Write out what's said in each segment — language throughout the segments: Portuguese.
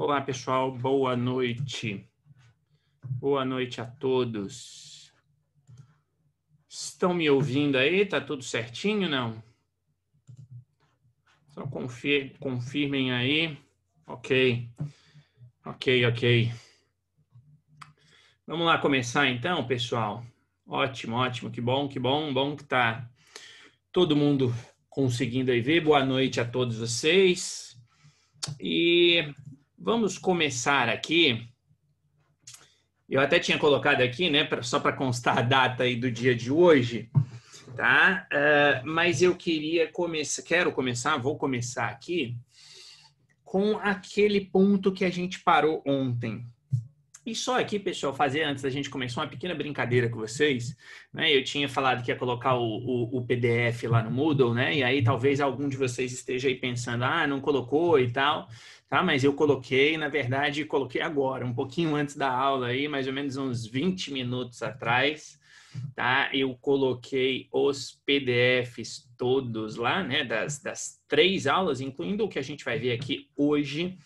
Olá, pessoal, boa noite. Boa noite a todos. Estão me ouvindo aí? Tá tudo certinho, não? Só confir confirmem aí. Ok. Ok, ok. Vamos lá começar então, pessoal. Ótimo, ótimo. Que bom, que bom, bom que tá todo mundo conseguindo aí ver. Boa noite a todos vocês. E Vamos começar aqui. Eu até tinha colocado aqui, né, pra, só para constar a data aí do dia de hoje, tá? Uh, mas eu queria começar, quero começar, vou começar aqui com aquele ponto que a gente parou ontem, e só aqui, pessoal, fazer antes da gente começar uma pequena brincadeira com vocês. Né? Eu tinha falado que ia colocar o, o, o, PDF lá no Moodle, né? E aí talvez algum de vocês esteja aí pensando, ah, não colocou e tal. Tá, mas eu coloquei, na verdade, coloquei agora, um pouquinho antes da aula aí, mais ou menos uns 20 minutos atrás, tá? Eu coloquei os PDFs todos lá, né? Das, das três aulas, incluindo o que a gente vai ver aqui hoje,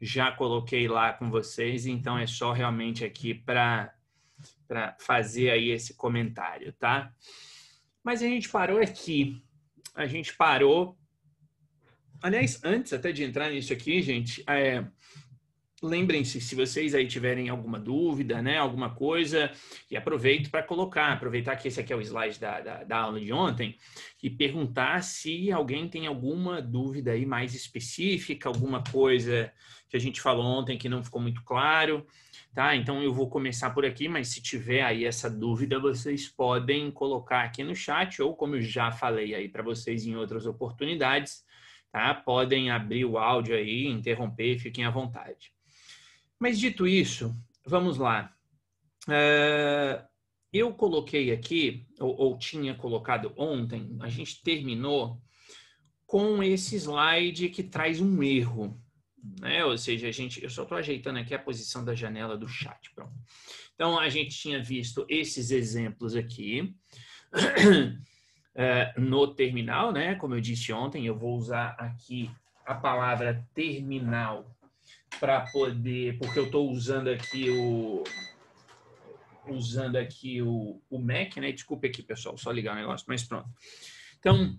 já coloquei lá com vocês, então é só realmente aqui para fazer aí esse comentário, tá? Mas a gente parou aqui. A gente parou. Aliás, antes até de entrar nisso aqui, gente, é, lembrem-se, se vocês aí tiverem alguma dúvida, né, alguma coisa, e aproveito para colocar, aproveitar que esse aqui é o slide da, da, da, aula de ontem, e perguntar se alguém tem alguma dúvida aí mais específica, alguma coisa que a gente falou ontem que não ficou muito claro, tá? Então eu vou começar por aqui, mas se tiver aí essa dúvida, vocês podem colocar aqui no chat, ou como eu já falei aí para vocês em outras oportunidades, Tá? Podem abrir o áudio aí, interromper, fiquem à vontade. Mas dito isso, vamos lá. Uh, eu coloquei aqui, ou, ou, tinha colocado ontem, a gente terminou com esse slide que traz um erro. Né? Ou seja, a gente, eu só estou ajeitando aqui a posição da janela do chat. Pronto. Então, a gente tinha visto esses exemplos aqui uh, no terminal, né? Como eu disse ontem, eu vou usar aqui a palavra terminal para poder, porque eu estou usando aqui o usando aqui o, o Mac, né? desculpe aqui, pessoal, só ligar o negócio, mas pronto. Então,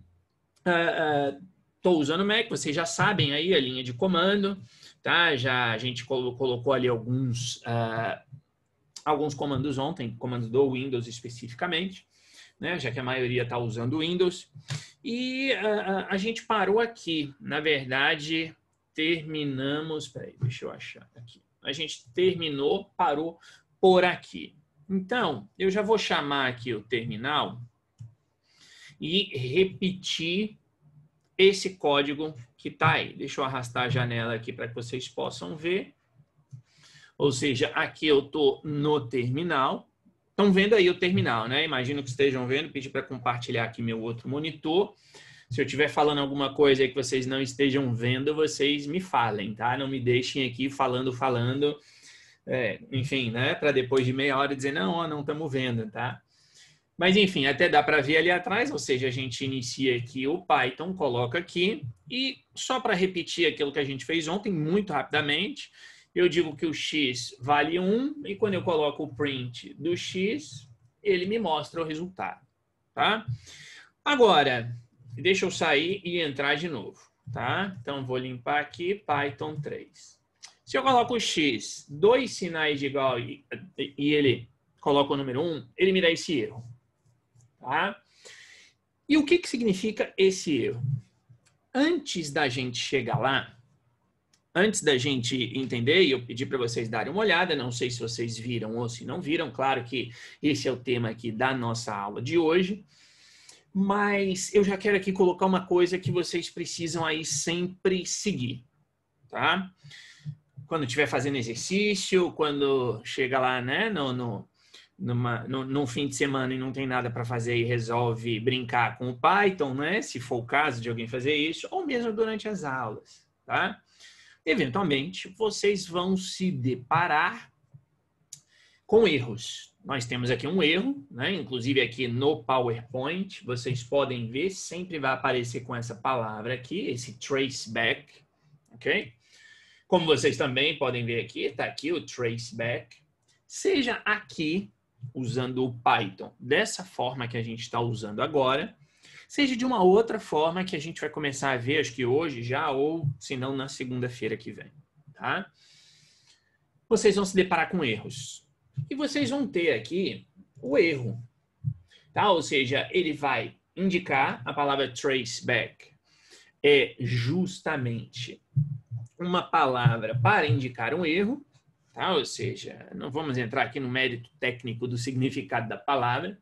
estou uh, uh, usando o Mac, vocês já sabem aí a linha de comando, tá? Já a gente colocou ali alguns uh, alguns comandos ontem, comando do Windows especificamente, né? Já que a maioria está usando o Windows. E ah, ah, a gente parou aqui, na verdade, terminamos. Peraí, deixa eu achar aqui. A gente terminou, parou por aqui. Então, eu já vou chamar aqui o terminal e repetir esse código que está aí. Deixa eu arrastar a janela aqui para que vocês possam ver. Ou seja, aqui eu estou no terminal. Estão vendo aí o terminal, né? Imagino que estejam vendo. Pedi para compartilhar aqui meu outro monitor. Se eu estiver falando alguma coisa que vocês não estejam vendo, vocês me falem, tá? Não me deixem aqui falando, falando, é, enfim, né? Para depois de meia hora dizer, não, ó, não estamos vendo, tá? Mas enfim, até dá para ver ali atrás, ou seja, a gente inicia aqui o Python, coloca aqui, e só para repetir aquilo que a gente fez ontem, muito rapidamente, eu digo que o x vale 1, e quando eu coloco o print do x, ele me mostra o resultado, tá? Agora, deixa eu sair e entrar de novo, tá? Então, vou limpar aqui Python 3. Se eu coloco o X, dois sinais de igual e, e ele coloca o número 1, ele me dá esse erro, tá? E o que, que significa esse erro? Antes da gente chegar lá, antes da gente entender, e eu pedi para vocês darem uma olhada, não sei se vocês viram ou se não viram, claro que esse é o tema aqui da nossa aula de hoje mas eu já quero aqui colocar uma coisa que vocês precisam aí sempre seguir, tá? Quando estiver fazendo exercício, quando chega lá, né, no, no, numa, no, num fim de semana e não tem nada para fazer e resolve brincar com o Python, né, se for o caso de alguém fazer isso, ou mesmo durante as aulas, tá? Eventualmente, vocês vão se deparar com erros, nós temos aqui um erro, né? inclusive aqui no PowerPoint, vocês podem ver, sempre vai aparecer com essa palavra aqui, esse traceback, ok? Como vocês também podem ver aqui, está aqui o traceback. Seja aqui, usando o Python, dessa forma que a gente está usando agora, seja de uma outra forma que a gente vai começar a ver, acho que hoje já, ou se não, na segunda-feira que vem, tá? Vocês vão se deparar com erros. E vocês vão ter aqui o erro. Tá? Ou seja, ele vai indicar a palavra traceback. É justamente uma palavra para indicar um erro, tá? ou seja, não vamos entrar aqui no mérito técnico do significado da palavra.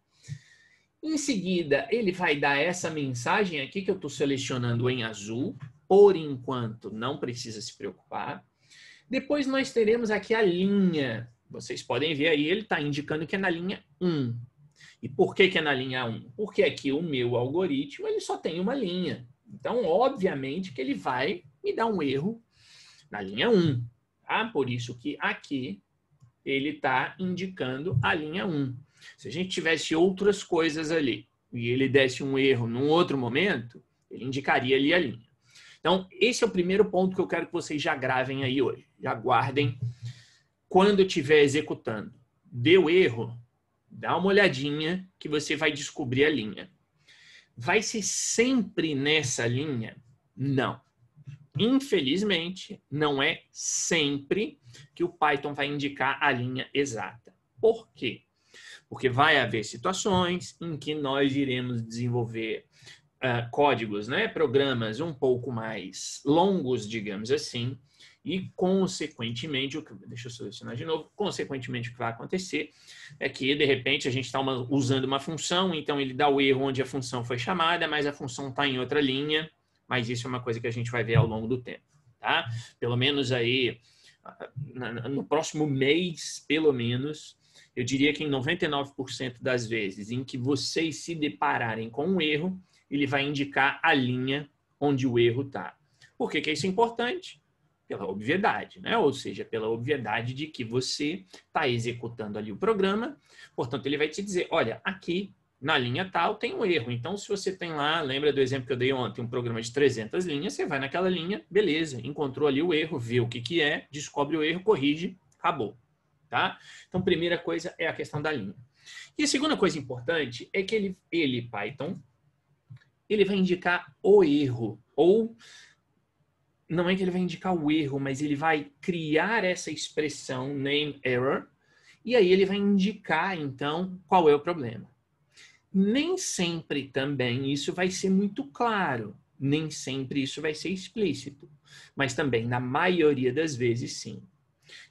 Em seguida, ele vai dar essa mensagem aqui que eu estou selecionando em azul. Por enquanto, não precisa se preocupar. Depois nós teremos aqui a linha vocês podem ver aí, ele está indicando que é na linha 1. E por que, que é na linha 1? Porque aqui o meu algoritmo ele só tem uma linha. Então, obviamente que ele vai me dar um erro na linha 1. Tá? Ah, por isso que aqui ele está indicando a linha 1. Se a gente tivesse outras coisas ali e ele desse um erro num outro momento, ele indicaria ali a linha. Então, esse é o primeiro ponto que eu quero que vocês já gravem aí hoje. Já guardem quando estiver executando, deu erro, dá uma olhadinha que você vai descobrir a linha. Vai ser sempre nessa linha? Não. Infelizmente, não é sempre que o Python vai indicar a linha exata. Por quê? Porque vai haver situações em que nós iremos desenvolver uh, códigos, né, programas um pouco mais longos, digamos assim, e, consequentemente, o que, deixa eu selecionar de novo, consequentemente, o que vai acontecer é que, de repente, a gente está usando uma função, então ele dá o erro onde a função foi chamada, mas a função está em outra linha, mas isso é uma coisa que a gente vai ver ao longo do tempo, tá? Pelo menos aí, no próximo mês, pelo menos, eu diria que em 99% das vezes em que vocês se depararem com um erro, ele vai indicar a linha onde o erro está. Por que, que isso é importante? pela obviedade, né? Ou seja, pela obviedade de que você está executando ali o programa, portanto, ele vai te dizer: olha, aqui na linha tal tem um erro. Então, se você tem lá, lembra do exemplo que eu dei ontem, um programa de 300 linhas, você vai naquela linha, beleza, encontrou ali o erro, vê o que, que é, descobre o erro, corrige, acabou. Tá? Então, primeira coisa é a questão da linha. E a segunda coisa importante é que ele, ele Python, ele vai indicar o erro ou não é que ele vai indicar o erro, mas ele vai criar essa expressão name error e aí ele vai indicar então qual é o problema. Nem sempre também isso vai ser muito claro, nem sempre isso vai ser explícito, mas também na maioria das vezes sim.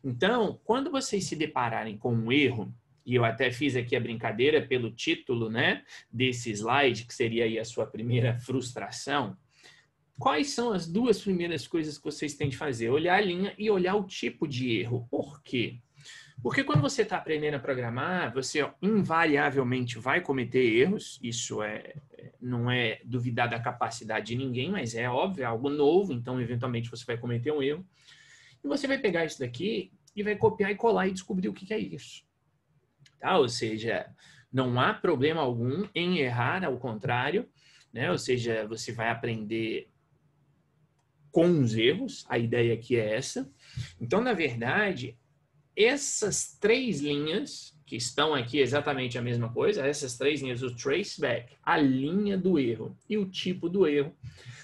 Então, quando vocês se depararem com um erro, e eu até fiz aqui a brincadeira pelo título, né, desse slide que seria aí a sua primeira frustração, Quais são as duas primeiras coisas que vocês têm de fazer? Olhar a linha e olhar o tipo de erro. Por quê? Porque quando você está aprendendo a programar, você invariavelmente vai cometer erros. Isso é, não é duvidar da capacidade de ninguém, mas é óbvio, é algo novo. Então, eventualmente, você vai cometer um erro. E você vai pegar isso daqui e vai copiar e colar e descobrir o que, que é isso. Tá? Ou seja, não há problema algum em errar, ao contrário. Né? Ou seja, você vai aprender com os erros, a ideia aqui é essa. Então, na verdade, essas três linhas, que estão aqui exatamente a mesma coisa, essas três linhas, o traceback, a linha do erro e o tipo do erro,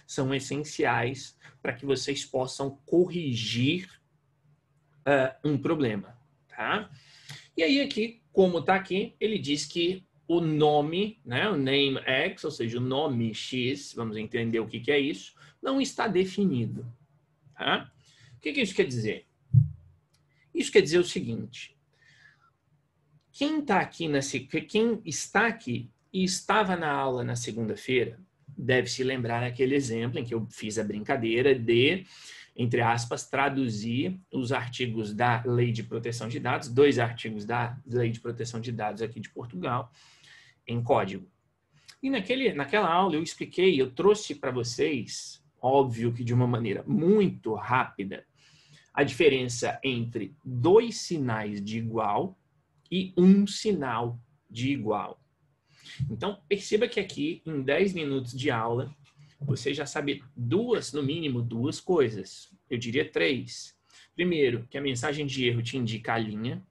são essenciais para que vocês possam corrigir uh, um problema, tá? E aí aqui, como está aqui, ele diz que o nome, né, o name X, ou seja, o nome X, vamos entender o que, que é isso, não está definido. Tá? O que, que isso quer dizer? Isso quer dizer o seguinte: quem está aqui nesse, quem está aqui e estava na aula na segunda-feira deve se lembrar daquele exemplo em que eu fiz a brincadeira de entre aspas, traduzir os artigos da Lei de Proteção de Dados, dois artigos da Lei de Proteção de Dados aqui de Portugal, em código. E naquele, naquela aula eu expliquei, eu trouxe para vocês, óbvio que de uma maneira muito rápida, a diferença entre dois sinais de igual e um sinal de igual. Então, perceba que aqui, em 10 minutos de aula, você já sabe duas, no mínimo, duas coisas. Eu diria três. Primeiro, que a mensagem de erro te indica a linha.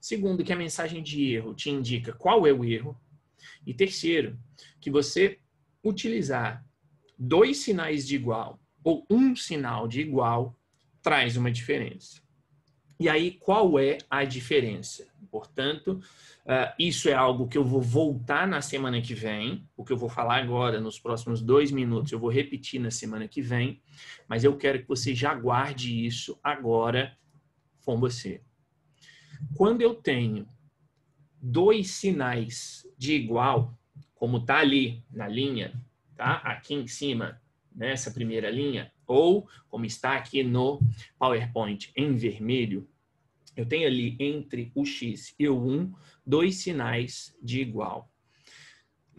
Segundo, que a mensagem de erro te indica qual é o erro. E terceiro, que você utilizar dois sinais de igual ou um sinal de igual traz uma diferença. E aí, qual é a diferença? Portanto, ah, isso é algo que eu vou voltar na semana que vem. O que eu vou falar agora, nos próximos dois minutos, eu vou repetir na semana que vem. Mas eu quero que você já guarde isso agora com você. Quando eu tenho dois sinais de igual, como está ali na linha, tá? Aqui em cima, nessa primeira linha, ou como está aqui no PowerPoint em vermelho, eu tenho ali entre o x e o 1 dois sinais de igual.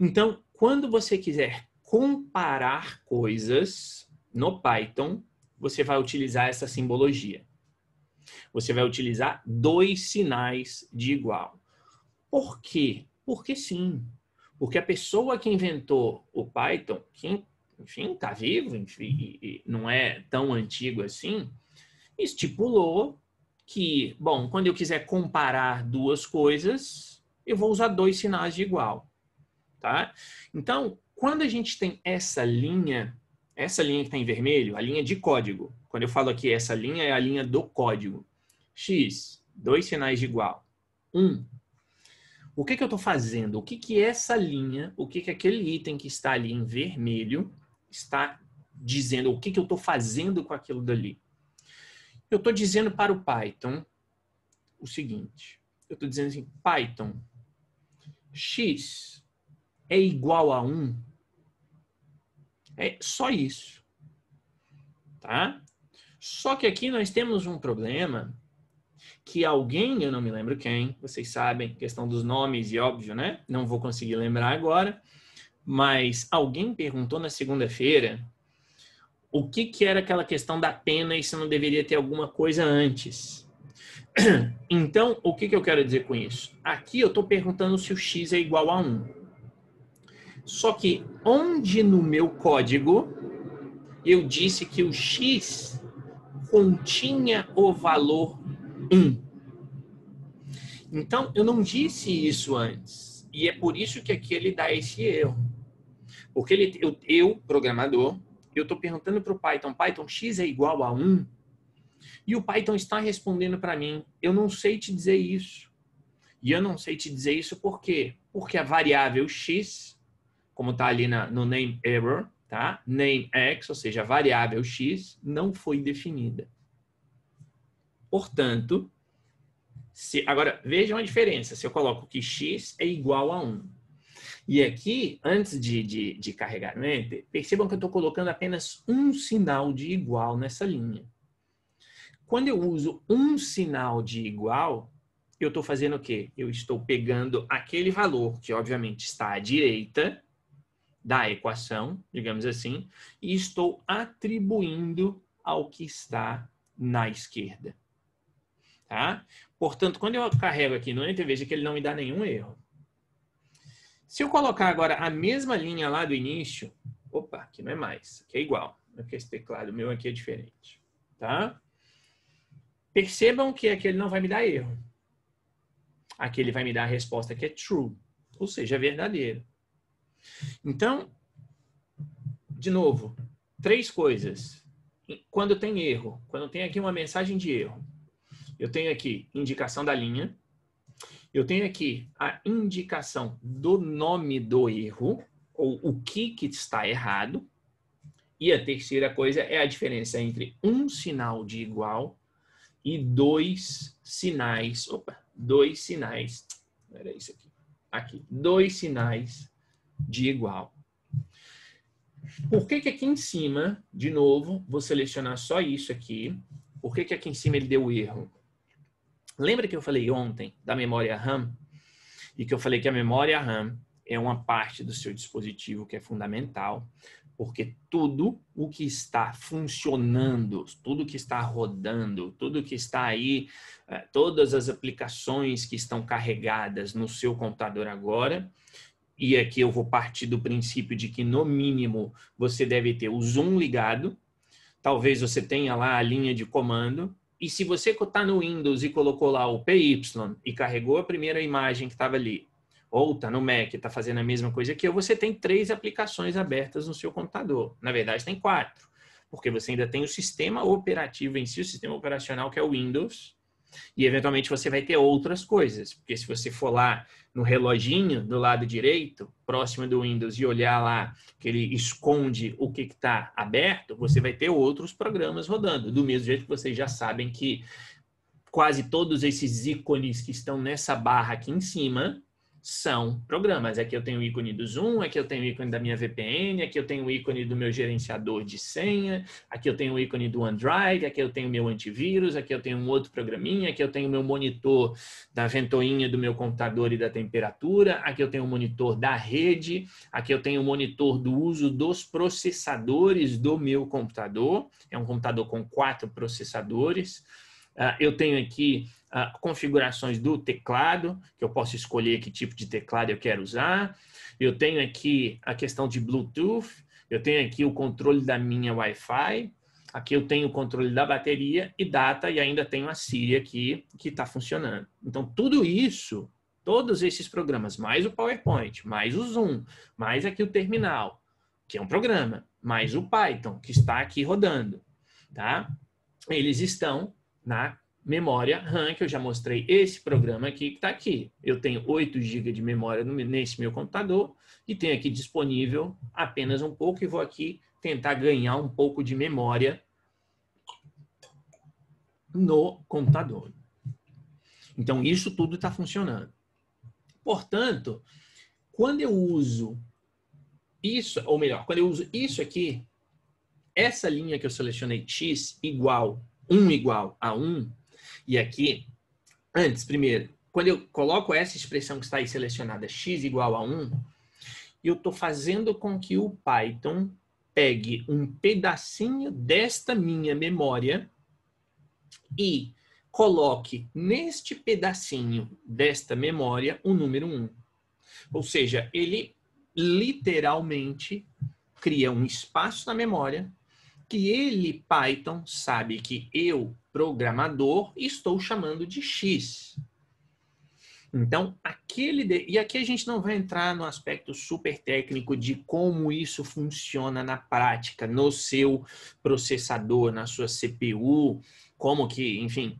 Então, quando você quiser comparar coisas no Python, você vai utilizar essa simbologia. Você vai utilizar dois sinais de igual. Por quê? Porque sim. Porque a pessoa que inventou o Python, que enfim, está vivo, enfim, e não é tão antigo assim, estipulou que, bom, quando eu quiser comparar duas coisas, eu vou usar dois sinais de igual, tá? Então, quando a gente tem essa linha, essa linha que está em vermelho, a linha de código, quando eu falo aqui essa linha é a linha do código, x, dois sinais de igual, 1, um, o que, que eu estou fazendo? O que, que essa linha, o que, que aquele item que está ali em vermelho está dizendo? O que, que eu estou fazendo com aquilo dali? Eu estou dizendo para o Python o seguinte. Eu estou dizendo assim, Python, x é igual a 1. É só isso. Tá? Só que aqui nós temos um problema que alguém, eu não me lembro quem, vocês sabem, questão dos nomes e óbvio, né? Não vou conseguir lembrar agora, mas alguém perguntou na segunda-feira o que, que era aquela questão da pena e se não deveria ter alguma coisa antes. Então, o que, que eu quero dizer com isso? Aqui eu estou perguntando se o x é igual a 1. Só que onde no meu código eu disse que o x continha o valor um. Então, eu não disse isso antes. E é por isso que aqui ele dá esse erro. Porque ele, eu, eu programador, eu estou perguntando para o Python, Python x é igual a 1? E o Python está respondendo para mim, eu não sei te dizer isso. E eu não sei te dizer isso por quê? Porque a variável x, como está ali na, no name error, tá? name x, ou seja, a variável x, não foi definida. Portanto, se, agora vejam a diferença. Se eu coloco que x é igual a 1. E aqui, antes de, de, de carregar no né, Enter, percebam que eu estou colocando apenas um sinal de igual nessa linha. Quando eu uso um sinal de igual, eu estou fazendo o quê? Eu estou pegando aquele valor que, obviamente, está à direita da equação, digamos assim, e estou atribuindo ao que está na esquerda. Tá? Portanto, quando eu carrego aqui no enter, veja que ele não me dá nenhum erro. Se eu colocar agora a mesma linha lá do início, opa, aqui não é mais, aqui é igual, porque esse teclado meu aqui é diferente, tá? Percebam que aqui ele não vai me dar erro. Aqui ele vai me dar a resposta que é true, ou seja, verdadeiro. Então, de novo, três coisas. Quando tem erro, quando tem aqui uma mensagem de erro, eu tenho aqui indicação da linha, eu tenho aqui a indicação do nome do erro, ou o que, que está errado. E a terceira coisa é a diferença entre um sinal de igual e dois sinais. Opa, dois sinais. Era isso aqui. Aqui. Dois sinais de igual. Por que, que aqui em cima, de novo, vou selecionar só isso aqui? Por que, que aqui em cima ele deu erro? Lembra que eu falei ontem da memória RAM? E que eu falei que a memória RAM é uma parte do seu dispositivo que é fundamental, porque tudo o que está funcionando, tudo que está rodando, tudo que está aí, eh, todas as aplicações que estão carregadas no seu computador agora, e aqui eu vou partir do princípio de que no mínimo você deve ter o Zoom ligado, talvez você tenha lá a linha de comando, e se você está no Windows e colocou lá o PY e carregou a primeira imagem que estava ali, ou está no Mac e está fazendo a mesma coisa que eu, você tem três aplicações abertas no seu computador. Na verdade, tem quatro, porque você ainda tem o sistema operativo em si, o sistema operacional que é o Windows, e eventualmente você vai ter outras coisas, porque se você for lá no reloginho do lado direito, próximo do Windows, e olhar lá que ele esconde o que está aberto, você vai ter outros programas rodando. Do mesmo jeito que vocês já sabem que quase todos esses ícones que estão nessa barra aqui em cima são programas. Aqui é eu tenho o ícone do Zoom, aqui é eu tenho o ícone da minha VPN, aqui é eu tenho o ícone do meu gerenciador de senha, aqui eu tenho o ícone do OneDrive, aqui eu tenho o meu antivírus, aqui eu tenho um outro programinha, aqui eu tenho o meu monitor da ventoinha do meu computador e da temperatura, aqui eu tenho o monitor da rede, aqui eu tenho o monitor do uso dos processadores do meu computador. É um computador com quatro processadores. Ah, eu tenho aqui ah, configurações do teclado, que eu posso escolher que tipo de teclado eu quero usar. Eu tenho aqui a questão de Bluetooth, eu tenho aqui o controle da minha Wi-Fi, aqui eu tenho o controle da bateria e data, e ainda tenho a Siri aqui que está funcionando. Então, tudo isso, todos esses programas, mais o PowerPoint, mais o Zoom, mais aqui o terminal, que é um programa, mais o Python, que está aqui rodando, tá? Eles estão na memória RAM, que eu já mostrei esse programa aqui que está aqui. Eu tenho 8 GB de memória nesse meu computador e tenho aqui disponível apenas um pouco e vou aqui tentar ganhar um pouco de memória no computador. Então, isso tudo está funcionando. Portanto, quando eu uso isso, ou melhor, quando eu uso isso aqui, essa linha que eu selecionei x igual 1 igual a 1, e aqui, antes, primeiro, quando eu coloco essa expressão que está aí selecionada, x igual a 1, eu estou fazendo com que o Python pegue um pedacinho desta minha memória e coloque neste pedacinho desta memória o número 1. Ou seja, ele literalmente cria um espaço na memória que ele, Python, sabe que eu, programador, estou chamando de X. Então, aquele. De... E aqui a gente não vai entrar no aspecto super técnico de como isso funciona na prática, no seu processador, na sua CPU, como que, enfim,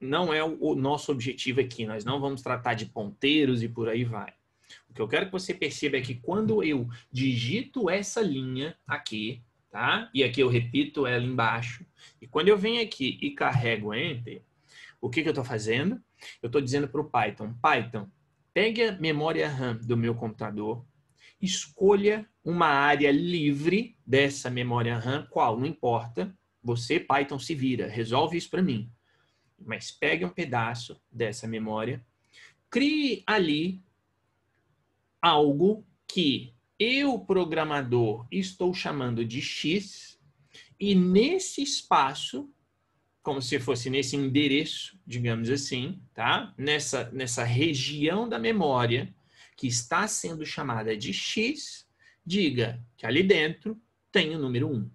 não é o nosso objetivo aqui. Nós não vamos tratar de ponteiros e por aí vai. O que eu quero que você perceba é que quando eu digito essa linha aqui, tá? E aqui eu repito ela embaixo. E quando eu venho aqui e carrego Enter, o que, que eu estou fazendo? Eu estou dizendo para o Python, Python, pegue a memória RAM do meu computador, escolha uma área livre dessa memória RAM, qual, não importa, você, Python, se vira, resolve isso para mim. Mas pegue um pedaço dessa memória, crie ali algo que eu, programador, estou chamando de X, e nesse espaço, como se fosse nesse endereço, digamos assim, tá? Nessa, nessa região da memória que está sendo chamada de X, diga que ali dentro tem o número 1.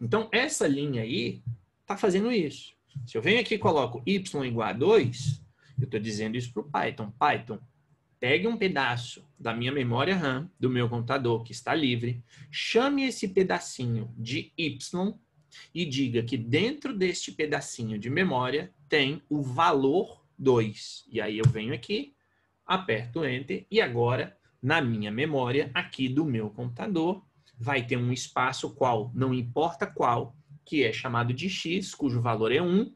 Então, essa linha aí está fazendo isso. Se eu venho aqui e coloco y igual a 2, eu estou dizendo isso para o Python. Python, pegue um pedaço da minha memória RAM, do meu computador que está livre, chame esse pedacinho de Y e diga que dentro deste pedacinho de memória tem o valor 2. E aí eu venho aqui, aperto Enter e agora na minha memória aqui do meu computador vai ter um espaço qual, não importa qual, que é chamado de X, cujo valor é 1,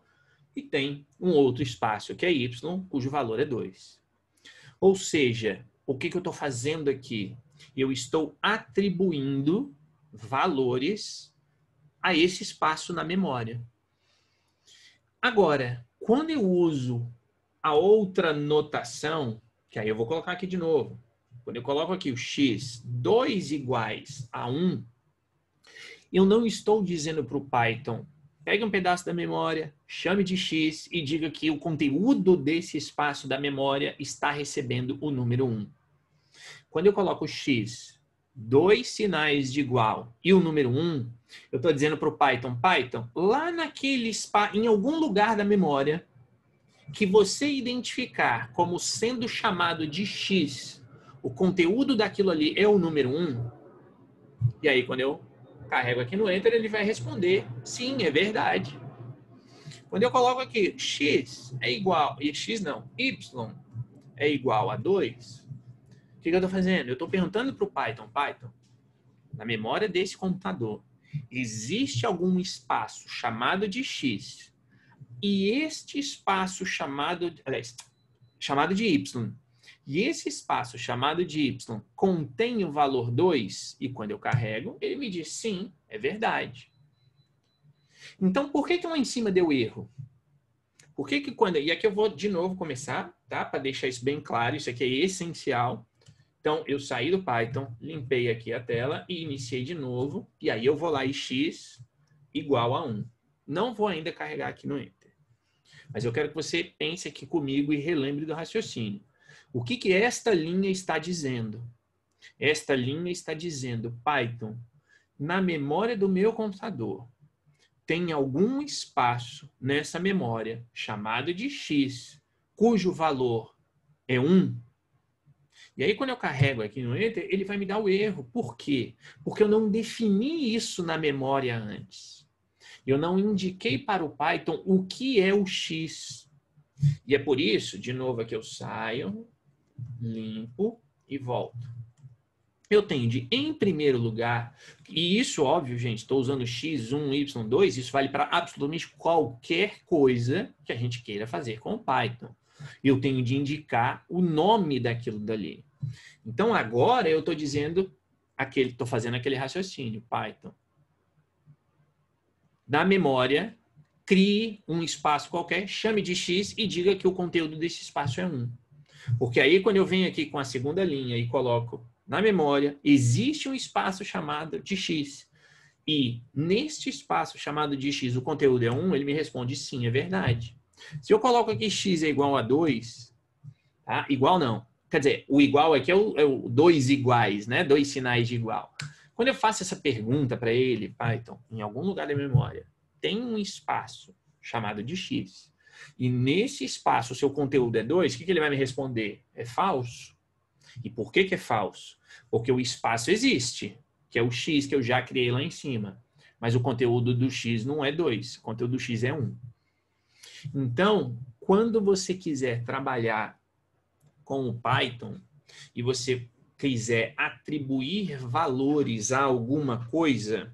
e tem um outro espaço que é Y, cujo valor é 2. Ou seja, o que, que eu estou fazendo aqui? Eu estou atribuindo valores a esse espaço na memória. Agora, quando eu uso a outra notação, que aí eu vou colocar aqui de novo, quando eu coloco aqui o x 2 iguais a 1, eu não estou dizendo para o Python Pegue um pedaço da memória, chame de X e diga que o conteúdo desse espaço da memória está recebendo o número 1. Quando eu coloco X, dois sinais de igual e o número 1, eu estou dizendo para o Python, Python, lá naquele espaço, em algum lugar da memória, que você identificar como sendo chamado de X, o conteúdo daquilo ali é o número 1, e aí quando eu carrego aqui no Enter, ele vai responder, sim, é verdade. Quando eu coloco aqui x é igual, e x não, y é igual a 2, o que, que eu estou fazendo? Eu estou perguntando para o Python, Python, na memória desse computador, existe algum espaço chamado de x e este espaço chamado, aliás, chamado de y e esse espaço chamado de Y contém o valor 2? E quando eu carrego, ele me diz sim, é verdade. Então, por que, que lá é em cima deu erro? Por que, que quando. E aqui eu vou de novo começar, tá? Para deixar isso bem claro, isso aqui é essencial. Então, eu saí do Python, limpei aqui a tela e iniciei de novo. E aí eu vou lá e x igual a 1. Não vou ainda carregar aqui no Enter. Mas eu quero que você pense aqui comigo e relembre do raciocínio. O que, que esta linha está dizendo? Esta linha está dizendo, Python, na memória do meu computador, tem algum espaço nessa memória, chamado de X, cujo valor é 1. E aí, quando eu carrego aqui no Enter, ele vai me dar o erro. Por quê? Porque eu não defini isso na memória antes. Eu não indiquei para o Python o que é o X. E é por isso, de novo, que eu saio, limpo e volto. Eu tenho de, em primeiro lugar, e isso, óbvio, gente, estou usando x1, y2, isso vale para absolutamente qualquer coisa que a gente queira fazer com o Python. Eu tenho de indicar o nome daquilo dali. Então, agora eu estou dizendo, aquele, estou fazendo aquele raciocínio, Python. Da memória, crie um espaço qualquer, chame de x e diga que o conteúdo desse espaço é 1. Porque aí, quando eu venho aqui com a segunda linha e coloco na memória, existe um espaço chamado de X. E neste espaço chamado de X, o conteúdo é 1, ele me responde sim, é verdade. Se eu coloco aqui X é igual a 2, tá? igual não. Quer dizer, o igual aqui é o, é o dois iguais, né? Dois sinais de igual. Quando eu faço essa pergunta para ele, Python, em algum lugar da memória, tem um espaço chamado de X. E nesse espaço, o seu conteúdo é 2, o que, ele vai me responder? É falso. E por que, que é falso? Porque o espaço existe, que é o X que eu já criei lá em cima. Mas o conteúdo do X não é 2, o conteúdo do X é 1. Um. Então, quando você quiser trabalhar com o Python e você quiser atribuir valores a alguma coisa,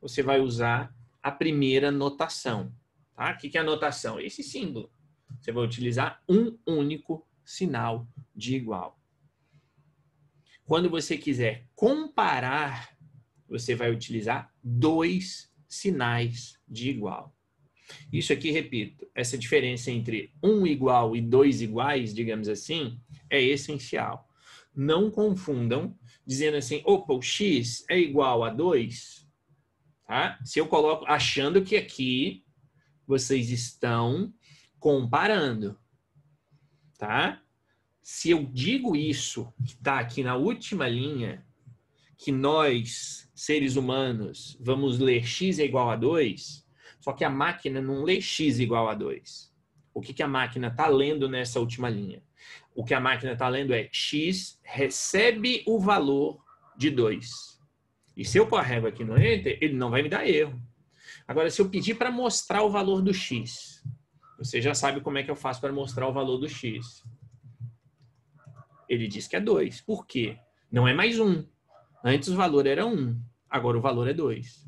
você vai usar a primeira notação, Tá? O que é anotação? Esse símbolo. Você vai utilizar um único sinal de igual. Quando você quiser comparar, você vai utilizar dois sinais de igual. Isso aqui, repito, essa diferença entre um igual e dois iguais, digamos assim, é essencial. Não confundam dizendo assim, opa, o x é igual a 2, tá? Se eu coloco achando que aqui vocês estão comparando, tá? Se eu digo isso, que está aqui na última linha, que nós, seres humanos, vamos ler x é igual a 2, só que a máquina não lê x igual a 2. O que, que a máquina está lendo nessa última linha? O que a máquina está lendo é x recebe o valor de 2. E se eu carrego aqui no enter, ele não vai me dar erro. Agora, se eu pedir para mostrar o valor do x, você já sabe como é que eu faço para mostrar o valor do x. Ele diz que é 2. Por quê? Não é mais 1. Um. Antes o valor era 1. Um, agora o valor é 2.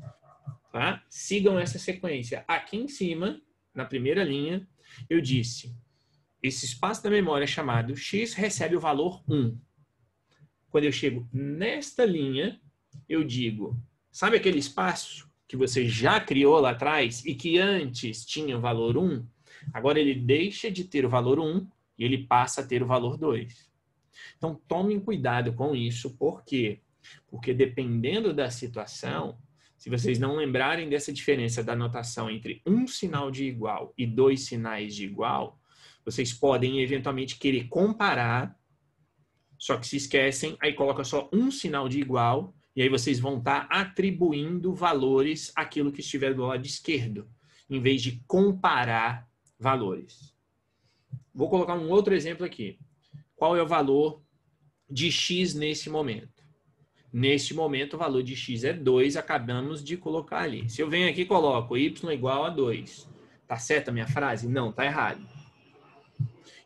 Tá? Sigam essa sequência. Aqui em cima, na primeira linha, eu disse: esse espaço da memória chamado x recebe o valor 1. Um. Quando eu chego nesta linha, eu digo: sabe aquele espaço? que você já criou lá atrás e que antes tinha valor 1, agora ele deixa de ter o valor 1 e ele passa a ter o valor 2. Então tomem cuidado com isso, por quê? Porque dependendo da situação, se vocês não lembrarem dessa diferença da notação entre um sinal de igual e dois sinais de igual, vocês podem eventualmente querer comparar, só que se esquecem, aí coloca só um sinal de igual e aí vocês vão estar tá atribuindo valores àquilo que estiver do lado esquerdo, em vez de comparar valores. Vou colocar um outro exemplo aqui. Qual é o valor de x nesse momento? Neste momento, o valor de x é 2, acabamos de colocar ali. Se eu venho aqui e coloco y igual a 2, tá certa a minha frase? Não, tá errado.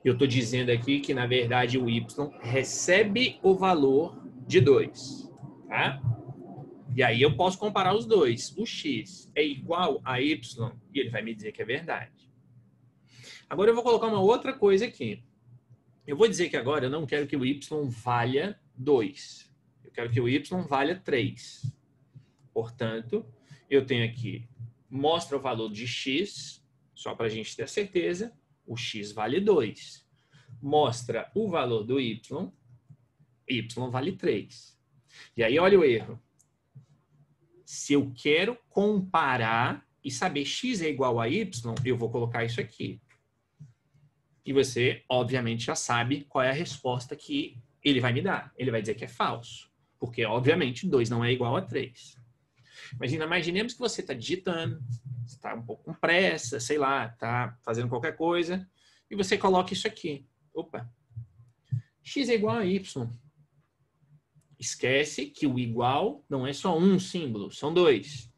Eu estou dizendo aqui que, na verdade, o y recebe o valor de 2. Tá? E aí eu posso comparar os dois. O x é igual a y e ele vai me dizer que é verdade. Agora eu vou colocar uma outra coisa aqui. Eu vou dizer que agora eu não quero que o y valha 2. Eu quero que o y valha 3. Portanto, eu tenho aqui, mostra o valor de x, só para a gente ter certeza, o x vale 2. Mostra o valor do y, y vale 3. E aí, olha o erro. Se eu quero comparar e saber x é igual a y, eu vou colocar isso aqui. E você, obviamente, já sabe qual é a resposta que ele vai me dar. Ele vai dizer que é falso. Porque, obviamente, 2 não é igual a 3. Mas ainda imaginemos que você está digitando, está um pouco com pressa, sei lá, está fazendo qualquer coisa, e você coloca isso aqui. Opa! x é igual a y. Esquece que o igual não é só um símbolo, são dois.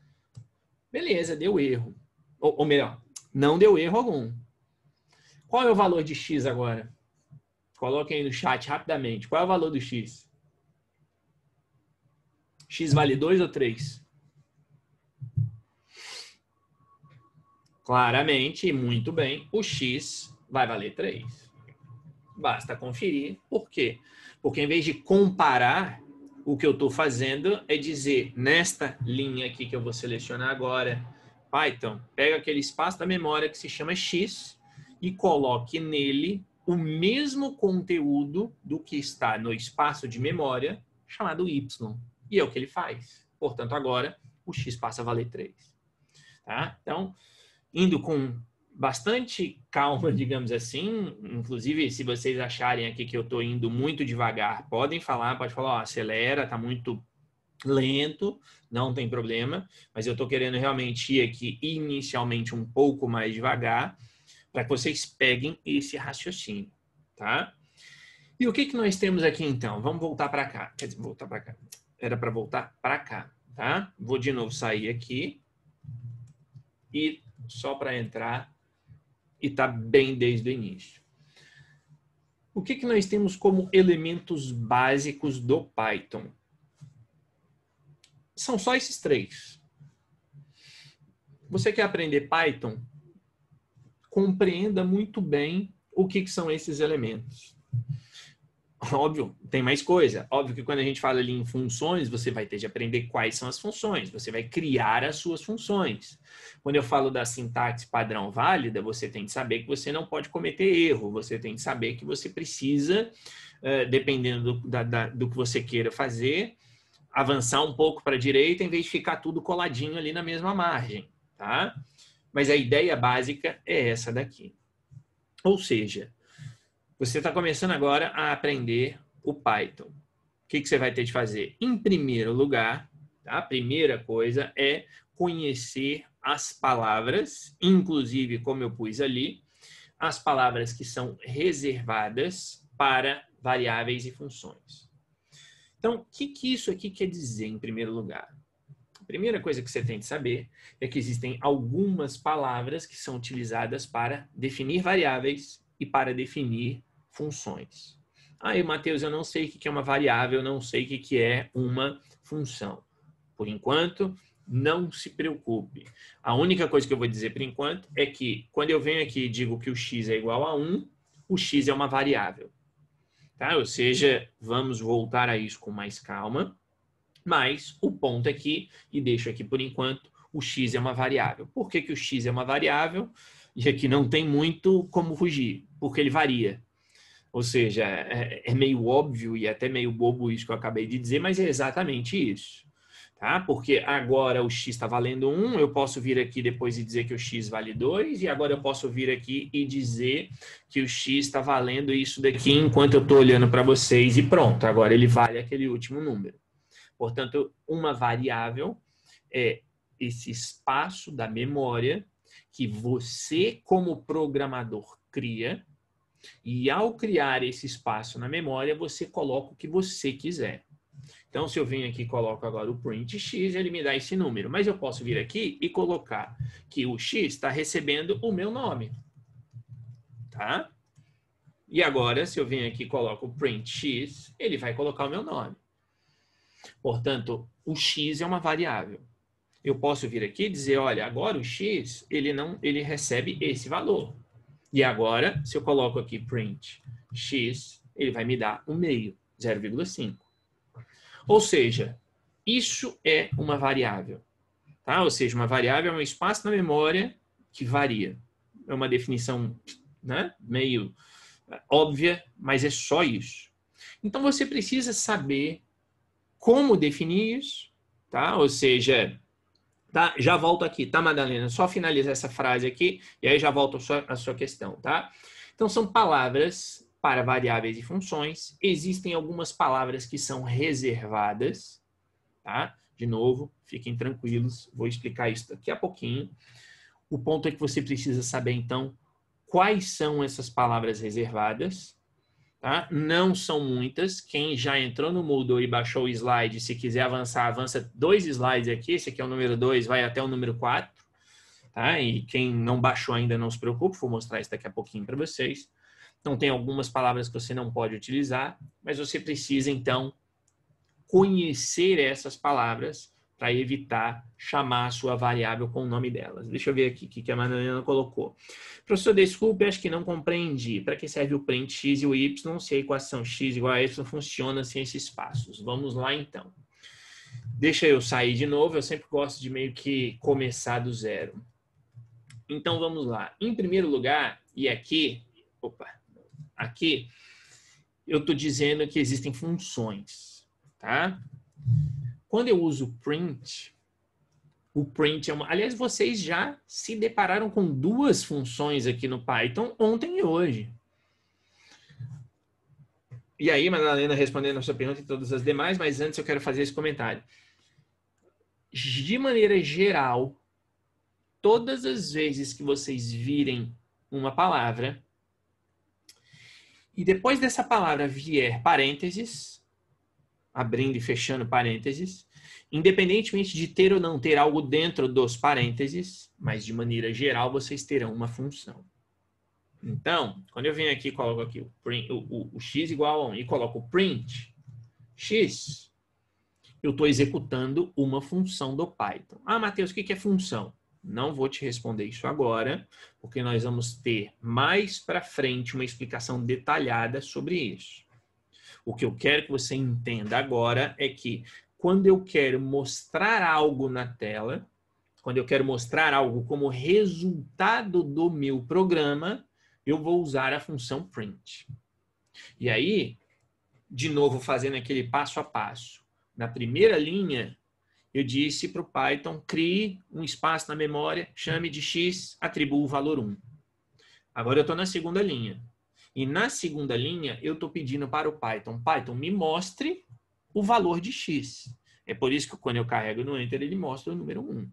Beleza, deu erro. Ou, ou melhor, não deu erro algum. Qual é o valor de x agora? Coloquem aí no chat rapidamente. Qual é o valor do x? x vale 2 ou 3? Claramente, muito bem, o x vai valer 3. Basta conferir. Por quê? Porque em vez de comparar, o que eu estou fazendo é dizer nesta linha aqui que eu vou selecionar agora, Python, pega aquele espaço da memória que se chama X e coloque nele o mesmo conteúdo do que está no espaço de memória chamado Y. E é o que ele faz. Portanto, agora o X passa a valer 3. Tá? Então, indo com bastante calma, uhum. digamos assim. Inclusive, se vocês acharem aqui que eu estou indo muito devagar, podem falar, pode falar, ó, acelera, está muito lento, não tem problema, mas eu estou querendo realmente ir aqui inicialmente um pouco mais devagar para que vocês peguem esse raciocínio, tá? E o que, que nós temos aqui então? Vamos voltar para cá. Quer dizer, voltar para cá. Era para voltar para cá, tá? Vou de novo sair aqui e só para entrar e está bem desde o início. O que, que nós temos como elementos básicos do Python? São só esses três. Você quer aprender Python? Compreenda muito bem o que, que são esses elementos. Óbvio, tem mais coisa. Óbvio que quando a gente fala ali em funções, você vai ter de aprender quais são as funções, você vai criar as suas funções. Quando eu falo da sintaxe padrão válida, você tem de saber que você não pode cometer erro, você tem de saber que você precisa, eh, dependendo do, da, do que você queira fazer, avançar um pouco para a direita em vez de ficar tudo coladinho ali na mesma margem, tá? Mas a ideia básica é essa daqui. Ou seja, você está começando agora a aprender o Python. O que, que você vai ter de fazer? Em primeiro lugar, tá? a primeira coisa é conhecer as palavras, inclusive, como eu pus ali, as palavras que são reservadas para variáveis e funções. Então, o que, que isso aqui quer dizer, em primeiro lugar? A primeira coisa que você tem de saber é que existem algumas palavras que são utilizadas para definir variáveis e para definir funções. Aí, Matheus, eu não sei o que é uma variável, eu não sei o que é uma função. Por enquanto, não se preocupe. A única coisa que eu vou dizer por enquanto é que quando eu venho aqui e digo que o x é igual a 1, o x é uma variável. Tá? Ou seja, vamos voltar a isso com mais calma. Mas o ponto aqui, e deixo aqui por enquanto, o x é uma variável. Por que, que o x é uma variável? E aqui não tem muito como fugir, porque ele varia. Ou seja, é, é meio óbvio e até meio bobo isso que eu acabei de dizer, mas é exatamente isso. Tá? Porque agora o x está valendo 1, eu posso vir aqui depois e dizer que o x vale 2, e agora eu posso vir aqui e dizer que o x está valendo isso daqui enquanto eu estou olhando para vocês, e pronto, agora ele vale aquele último número. Portanto, uma variável é esse espaço da memória que você, como programador, cria e ao criar esse espaço na memória, você coloca o que você quiser. Então, se eu venho aqui e coloco agora o print x, ele me dá esse número. Mas eu posso vir aqui e colocar que o x está recebendo o meu nome. Tá? E agora, se eu venho aqui e coloco o print x, ele vai colocar o meu nome. Portanto, o x é uma variável. Eu posso vir aqui e dizer, olha, agora o x, ele não, ele recebe esse valor. E agora, se eu coloco aqui print x, ele vai me dar um meio, 0,5. Ou seja, isso é uma variável. Tá? Ou seja, uma variável é um espaço na memória que varia. É uma definição né, meio eh, óbvia, mas é só isso. Então você precisa saber como definir isso, tá? Ou seja, Tá? Já volto aqui, tá, Madalena? Só finalizar essa frase aqui e aí já volto à à sua questão, tá? Então, são palavras para variáveis e funções. Existem algumas palavras que são reservadas, tá? De novo, fiquem tranquilos, vou explicar isso daqui a pouquinho. O ponto é que você precisa saber, então, quais são essas palavras reservadas Tá? Não são muitas. Quem já entrou no Moodle e baixou o slide, se quiser avançar, avança dois slides aqui. Esse aqui é o número 2, vai até o número 4. Tá? E quem não baixou ainda, não se preocupe, vou mostrar isso daqui a pouquinho para vocês. Então, tem algumas palavras que você não pode utilizar, mas você precisa, então, conhecer essas palavras para evitar chamar a sua variável com o nome delas. Deixa eu ver aqui o que a Madalena colocou. Professor, desculpe, acho que não compreendi. Para que serve o print x e o y se a equação x igual a y funciona sem esses passos? Vamos lá então. Deixa eu sair de novo, eu sempre gosto de meio que começar do zero. Então vamos lá. Em primeiro lugar, e aqui, opa, aqui, eu estou dizendo que existem funções, tá? Tá? Quando eu uso print, o print é uma. Aliás, vocês já se depararam com duas funções aqui no Python ontem e hoje. E aí, Madalena, respondendo a sua pergunta e todas as demais, mas antes eu quero fazer esse comentário. De maneira geral, todas as vezes que vocês virem uma palavra e depois dessa palavra vier parênteses, abrindo e fechando parênteses, independentemente de ter ou não ter algo dentro dos parênteses, mas de maneira geral vocês terão uma função. Então, quando eu venho aqui e coloco aqui o, print, o, o, o, x igual a 1 e coloco o print x, eu estou executando uma função do Python. Ah, Matheus, o que é função? Não vou te responder isso agora, porque nós vamos ter mais para frente uma explicação detalhada sobre isso. O que eu quero que você entenda agora é que quando eu quero mostrar algo na tela, quando eu quero mostrar algo como resultado do meu programa, eu vou usar a função print. E aí, de novo, fazendo aquele passo a passo. Na primeira linha, eu disse para o Python, crie um espaço na memória, chame de x, atribua o valor 1. Agora eu estou na segunda linha. E na segunda linha, eu estou pedindo para o Python, Python, me mostre o valor de x. É por isso que quando eu carrego no Enter, ele mostra o número 1.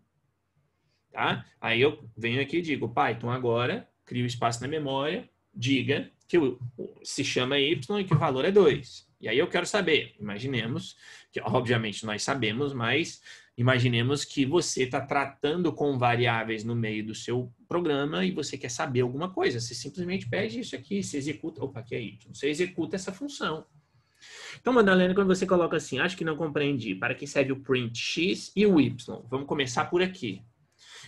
Tá? Aí eu venho aqui e digo, Python, agora, crio espaço na memória, diga que o, se chama y e que o valor é 2. E aí eu quero saber, imaginemos, que obviamente nós sabemos, mas Imaginemos que você está tratando com variáveis no meio do seu programa e você quer saber alguma coisa. Você simplesmente pede isso aqui, você executa. Opa, aqui é Y. Você executa essa função. Então, Madalena, quando você coloca assim, acho que não compreendi, para que serve o print X e o Y? Vamos começar por aqui.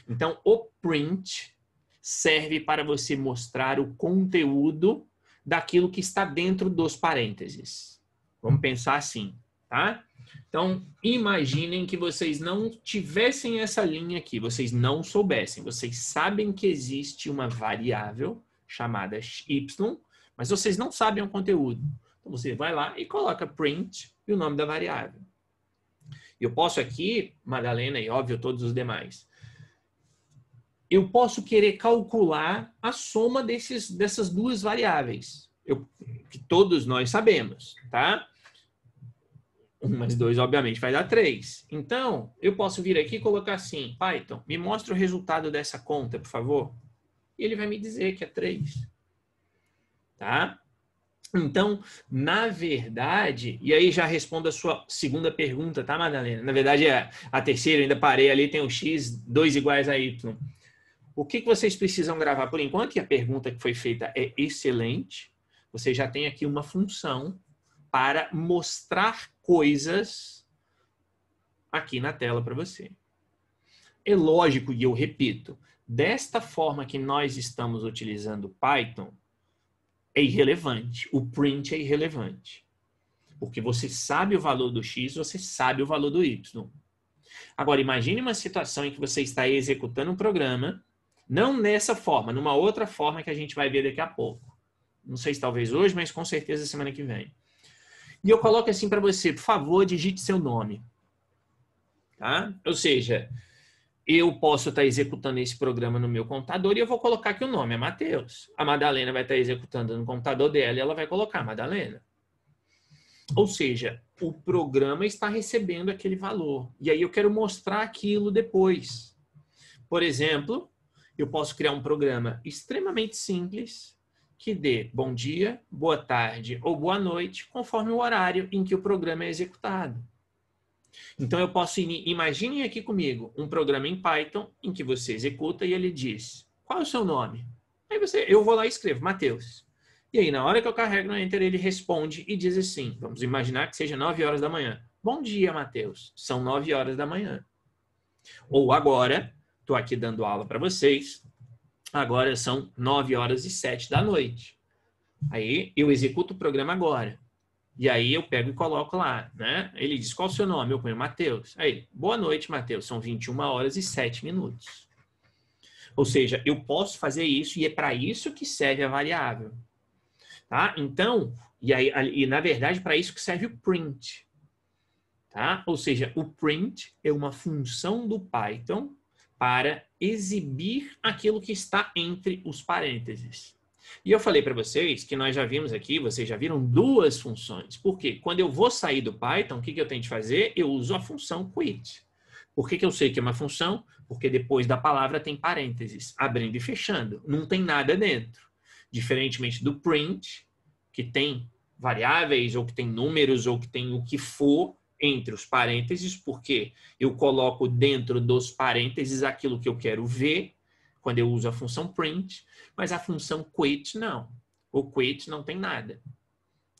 Então, o print serve para você mostrar o conteúdo daquilo que está dentro dos parênteses. Vamos pensar assim, tá? Então, imaginem que vocês não tivessem essa linha aqui, vocês não soubessem. Vocês sabem que existe uma variável chamada y, mas vocês não sabem o conteúdo. Então, você vai lá e coloca print e o nome da variável. Eu posso aqui, Madalena e óbvio todos os demais, eu posso querer calcular a soma desses, dessas duas variáveis, eu, que todos nós sabemos, tá? 1 mais 2, obviamente, vai dar 3. Então, eu posso vir aqui e colocar assim, Python, me mostra o resultado dessa conta, por favor. E ele vai me dizer que é 3. Tá? Então, na verdade, e aí já respondo a sua segunda pergunta, tá, Madalena? Na verdade, é a terceira, ainda parei ali, tem o x, 2 iguais a y. O que, que vocês precisam gravar por enquanto? E a pergunta que foi feita é excelente. Você já tem aqui uma função para mostrar coisas aqui na tela para você. É lógico, e eu repito, desta forma que nós estamos utilizando Python, é irrelevante. O print é irrelevante. Porque você sabe o valor do X, você sabe o valor do Y. Agora, imagine uma situação em que você está executando um programa, não nessa forma, numa outra forma que a gente vai ver daqui a pouco. Não sei se talvez hoje, mas com certeza semana que vem e eu coloco assim para você, por favor, digite seu nome. Tá? Ou seja, eu posso estar tá executando esse programa no meu computador e eu vou colocar aqui o nome, é Matheus. A Madalena vai estar tá executando no computador dela e ela vai colocar Madalena. Ou seja, o programa está recebendo aquele valor. E aí eu quero mostrar aquilo depois. Por exemplo, eu posso criar um programa extremamente simples que dê bom dia, boa tarde ou boa noite, conforme o horário em que o programa é executado. Então eu posso imaginem aqui comigo um programa em Python em que você executa e ele diz: "Qual é o seu nome?". Aí você, eu vou lá e escrevo Mateus. E aí na hora que eu carrego no enter, ele responde e diz assim: "Vamos imaginar que seja 9 horas da manhã. Bom dia, Mateus. São 9 horas da manhã". Ou agora, estou aqui dando aula para vocês, Agora são 9 horas e 7 da noite. Aí eu executo o programa agora. E aí eu pego e coloco lá, né? Ele diz, qual o seu nome? Eu ponho Matheus. Aí, boa noite, Matheus. São 21 horas e 7 minutos. Ou seja, eu posso fazer isso e é para isso que serve a variável. Tá? Então, e, aí, e na verdade, para isso que serve o print. Tá? Ou seja, o print é uma função do Python para exibir aquilo que está entre os parênteses. E eu falei para vocês que nós já vimos aqui, vocês já viram duas funções. Porque quando eu vou sair do Python, o que, que eu tenho de fazer? Eu uso a função quit. Por que, que eu sei que é uma função? Porque depois da palavra tem parênteses, abrindo e fechando. Não tem nada dentro. Diferentemente do print, que tem variáveis, ou que tem números, ou que tem o que for, entre os parênteses, porque eu coloco dentro dos parênteses aquilo que eu quero ver, quando eu uso a função print, mas a função quit não. O quit não tem nada.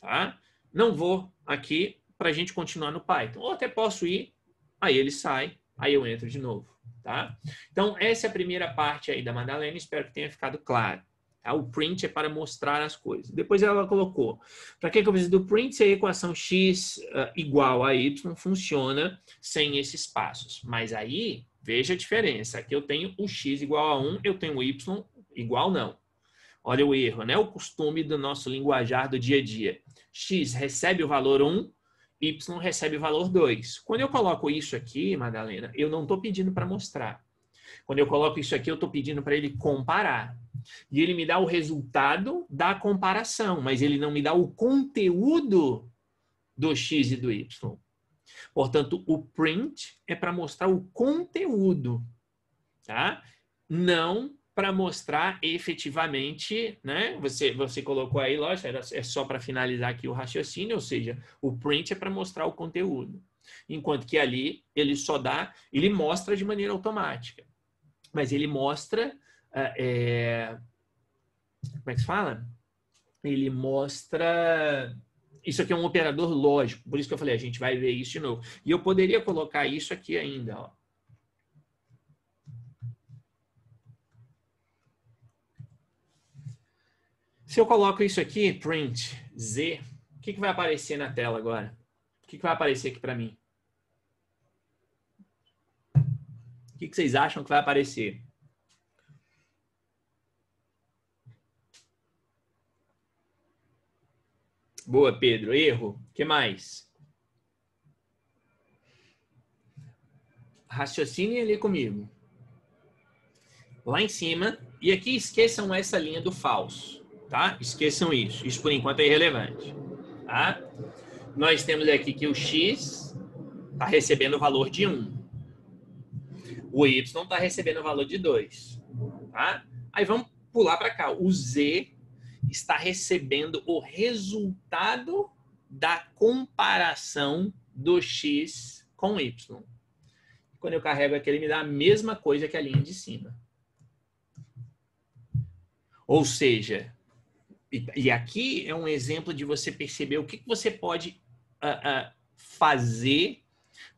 Tá? Não vou aqui para a gente continuar no Python. Ou até posso ir, aí ele sai, aí eu entro de novo. Tá? Então, essa é a primeira parte aí da Madalena, espero que tenha ficado claro. Tá? O print é para mostrar as coisas. Depois ela colocou, para que, que eu preciso do print se a equação x uh, igual a y funciona sem esses passos? Mas aí, veja a diferença. Aqui eu tenho o x igual a 1, eu tenho o y igual não. Olha o erro, né? O costume do nosso linguajar do dia a dia. X recebe o valor 1, Y recebe o valor 2. Quando eu coloco isso aqui, Madalena, eu não estou pedindo para mostrar. Quando eu coloco isso aqui, eu estou pedindo para ele comparar. E ele me dá o resultado da comparação, mas ele não me dá o conteúdo do X e do Y. Portanto, o print é para mostrar o conteúdo, tá? Não para mostrar efetivamente, né? Você, você colocou aí, lógico, é só para finalizar aqui o raciocínio, ou seja, o print é para mostrar o conteúdo. Enquanto que ali ele só dá, ele mostra de maneira automática. Mas ele mostra ah, é, como é que se fala? Ele mostra. Isso aqui é um operador lógico, por isso que eu falei, a gente vai ver isso de novo. E eu poderia colocar isso aqui ainda, ó. Se eu coloco isso aqui, print Z, o que, que vai aparecer na tela agora? O que, que vai aparecer aqui para mim? O que, que vocês acham que vai aparecer? Boa, Pedro. Erro. que mais? Raciocine ali comigo. Lá em cima. E aqui esqueçam essa linha do falso, tá? Esqueçam isso. Isso, por enquanto, é irrelevante, tá? Nós temos aqui que o x está recebendo o valor de 1. O y está recebendo o valor de 2, tá? Aí vamos pular para cá. O z está recebendo o resultado da comparação do X com Y. Quando eu carrego aqui, ele me dá a mesma coisa que a linha de cima. Ou seja, e aqui é um exemplo de você perceber o que você pode ah, ah, fazer,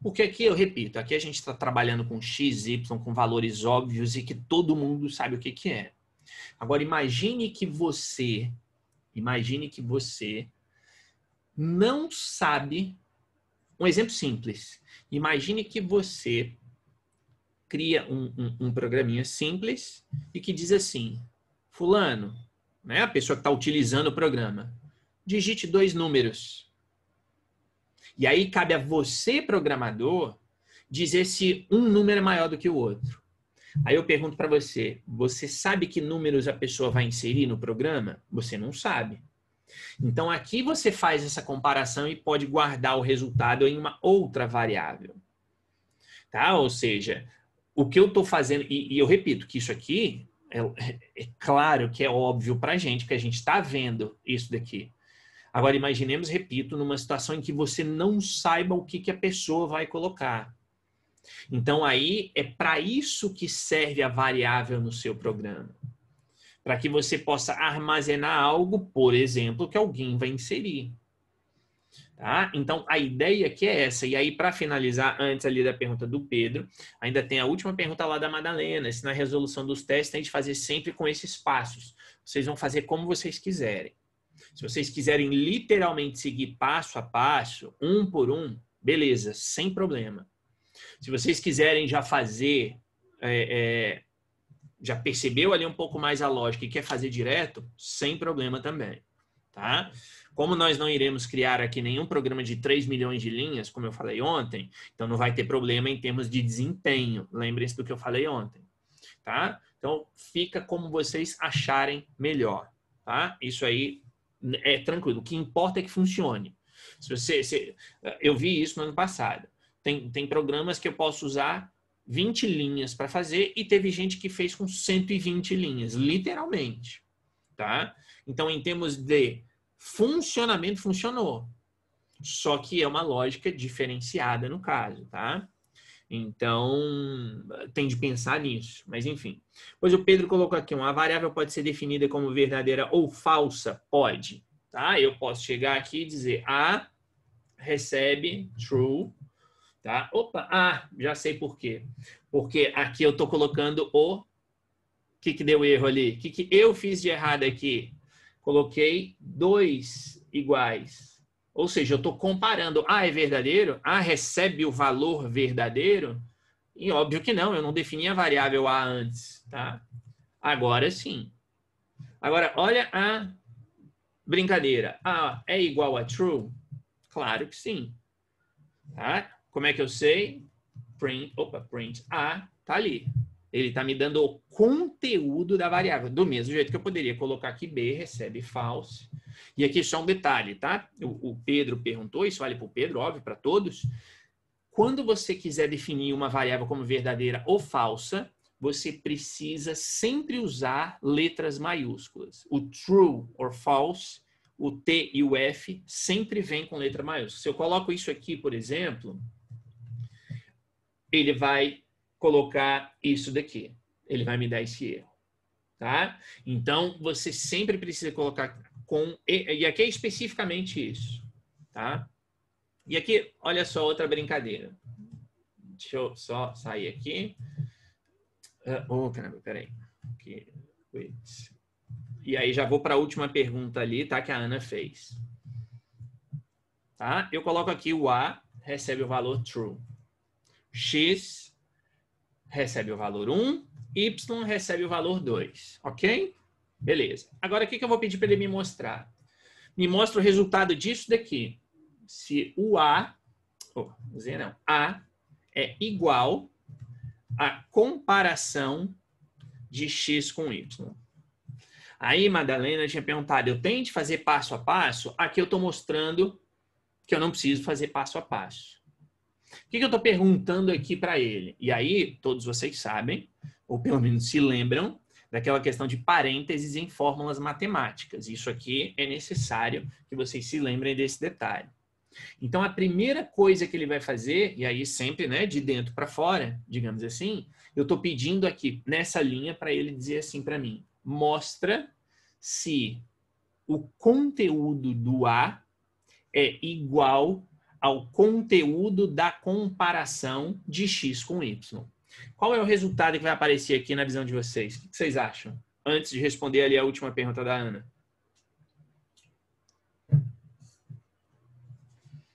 porque aqui eu repito, aqui a gente está trabalhando com x, y, com valores óbvios e que todo mundo sabe o que, que é. Agora imagine que você, imagine que você não sabe um exemplo simples. Imagine que você cria um, um, um programinha simples e que diz assim: Fulano, né, a pessoa que está utilizando o programa, digite dois números. E aí cabe a você, programador, dizer se um número é maior do que o outro. Aí eu pergunto para você: você sabe que números a pessoa vai inserir no programa? Você não sabe. Então aqui você faz essa comparação e pode guardar o resultado em uma outra variável. Tá? Ou seja, o que eu estou fazendo, e, e, eu repito que isso aqui é, é claro que é óbvio para a gente, que a gente está vendo isso daqui. Agora, imaginemos, repito, numa situação em que você não saiba o que, que a pessoa vai colocar. Então aí é para isso que serve a variável no seu programa. Para que você possa armazenar algo, por exemplo, que alguém vai inserir. Tá? Então, a ideia que é essa. E aí, para finalizar, antes ali da pergunta do Pedro, ainda tem a última pergunta lá da Madalena. Se na resolução dos testes tem de fazer sempre com esses passos. Vocês vão fazer como vocês quiserem. Se vocês quiserem literalmente seguir passo a passo, um por um, beleza, sem problema. Se vocês quiserem já fazer, é, é, já percebeu ali um pouco mais a lógica e quer fazer direto, sem problema também, tá? Como nós não iremos criar aqui nenhum programa de 3 milhões de linhas, como eu falei ontem, então não vai ter problema em termos de desempenho. Lembrem-se do que eu falei ontem, tá? Então fica como vocês acharem melhor, tá? Isso aí é tranquilo. O que importa é que funcione. Se você, se, eu vi isso no ano passado. Tem, tem programas que eu posso usar 20 linhas para fazer e teve gente que fez com 120 linhas, literalmente. Tá? Então, em termos de funcionamento, funcionou. Só que é uma lógica diferenciada no caso, tá? Então, tem de pensar nisso, mas enfim. Pois o Pedro colocou aqui, uma variável pode ser definida como verdadeira ou falsa? Pode, tá? Eu posso chegar aqui e dizer A recebe true Tá? Opa, ah, já sei por quê. Porque aqui eu estou colocando o... O que, que deu erro ali? O que, que eu fiz de errado aqui? Coloquei dois iguais. Ou seja, eu estou comparando. Ah, é verdadeiro? Ah, recebe o valor verdadeiro? E óbvio que não, eu não defini a variável A antes, tá? Agora sim. Agora, olha a brincadeira. A ah, é igual a true? Claro que sim. Tá? Como é que eu sei? Print, opa, print A tá ali. Ele está me dando o conteúdo da variável. Do mesmo jeito que eu poderia colocar aqui B recebe false. E aqui só um detalhe, tá? O, o Pedro perguntou, isso vale para o Pedro, óbvio, para todos. Quando você quiser definir uma variável como verdadeira ou falsa, você precisa sempre usar letras maiúsculas. O true or false, o T e o F sempre vem com letra maiúscula. Se eu coloco isso aqui, por exemplo, ele vai colocar isso daqui. Ele vai me dar esse erro. Tá? Então, você sempre precisa colocar com. E, aqui é especificamente isso. Tá? E aqui, olha só outra brincadeira. Deixa eu só sair aqui. Uh, oh, caramba, peraí. e aí já vou para a última pergunta ali, tá? Que a Ana fez. Tá? Eu coloco aqui o A, recebe o valor true. X recebe o valor 1, Y recebe o valor 2, ok? Beleza. Agora, o que, eu vou pedir para ele me mostrar? Me mostra o resultado disso daqui. Se o A, oh, Z não, A é igual à comparação de X com Y. Aí, Madalena tinha perguntado, eu tenho de fazer passo a passo? Aqui eu estou mostrando que eu não preciso fazer passo a passo. O que, que eu estou perguntando aqui para ele? E aí, todos vocês sabem, ou pelo menos se lembram, daquela questão de parênteses em fórmulas matemáticas. Isso aqui é necessário que vocês se lembrem desse detalhe. Então, a primeira coisa que ele vai fazer, e aí sempre né, de dentro para fora, digamos assim, eu estou pedindo aqui nessa linha para ele dizer assim para mim: mostra se o conteúdo do A é igual ao conteúdo da comparação de X com Y. Qual é o resultado que vai aparecer aqui na visão de vocês? O que vocês acham? Antes de responder ali a última pergunta da Ana.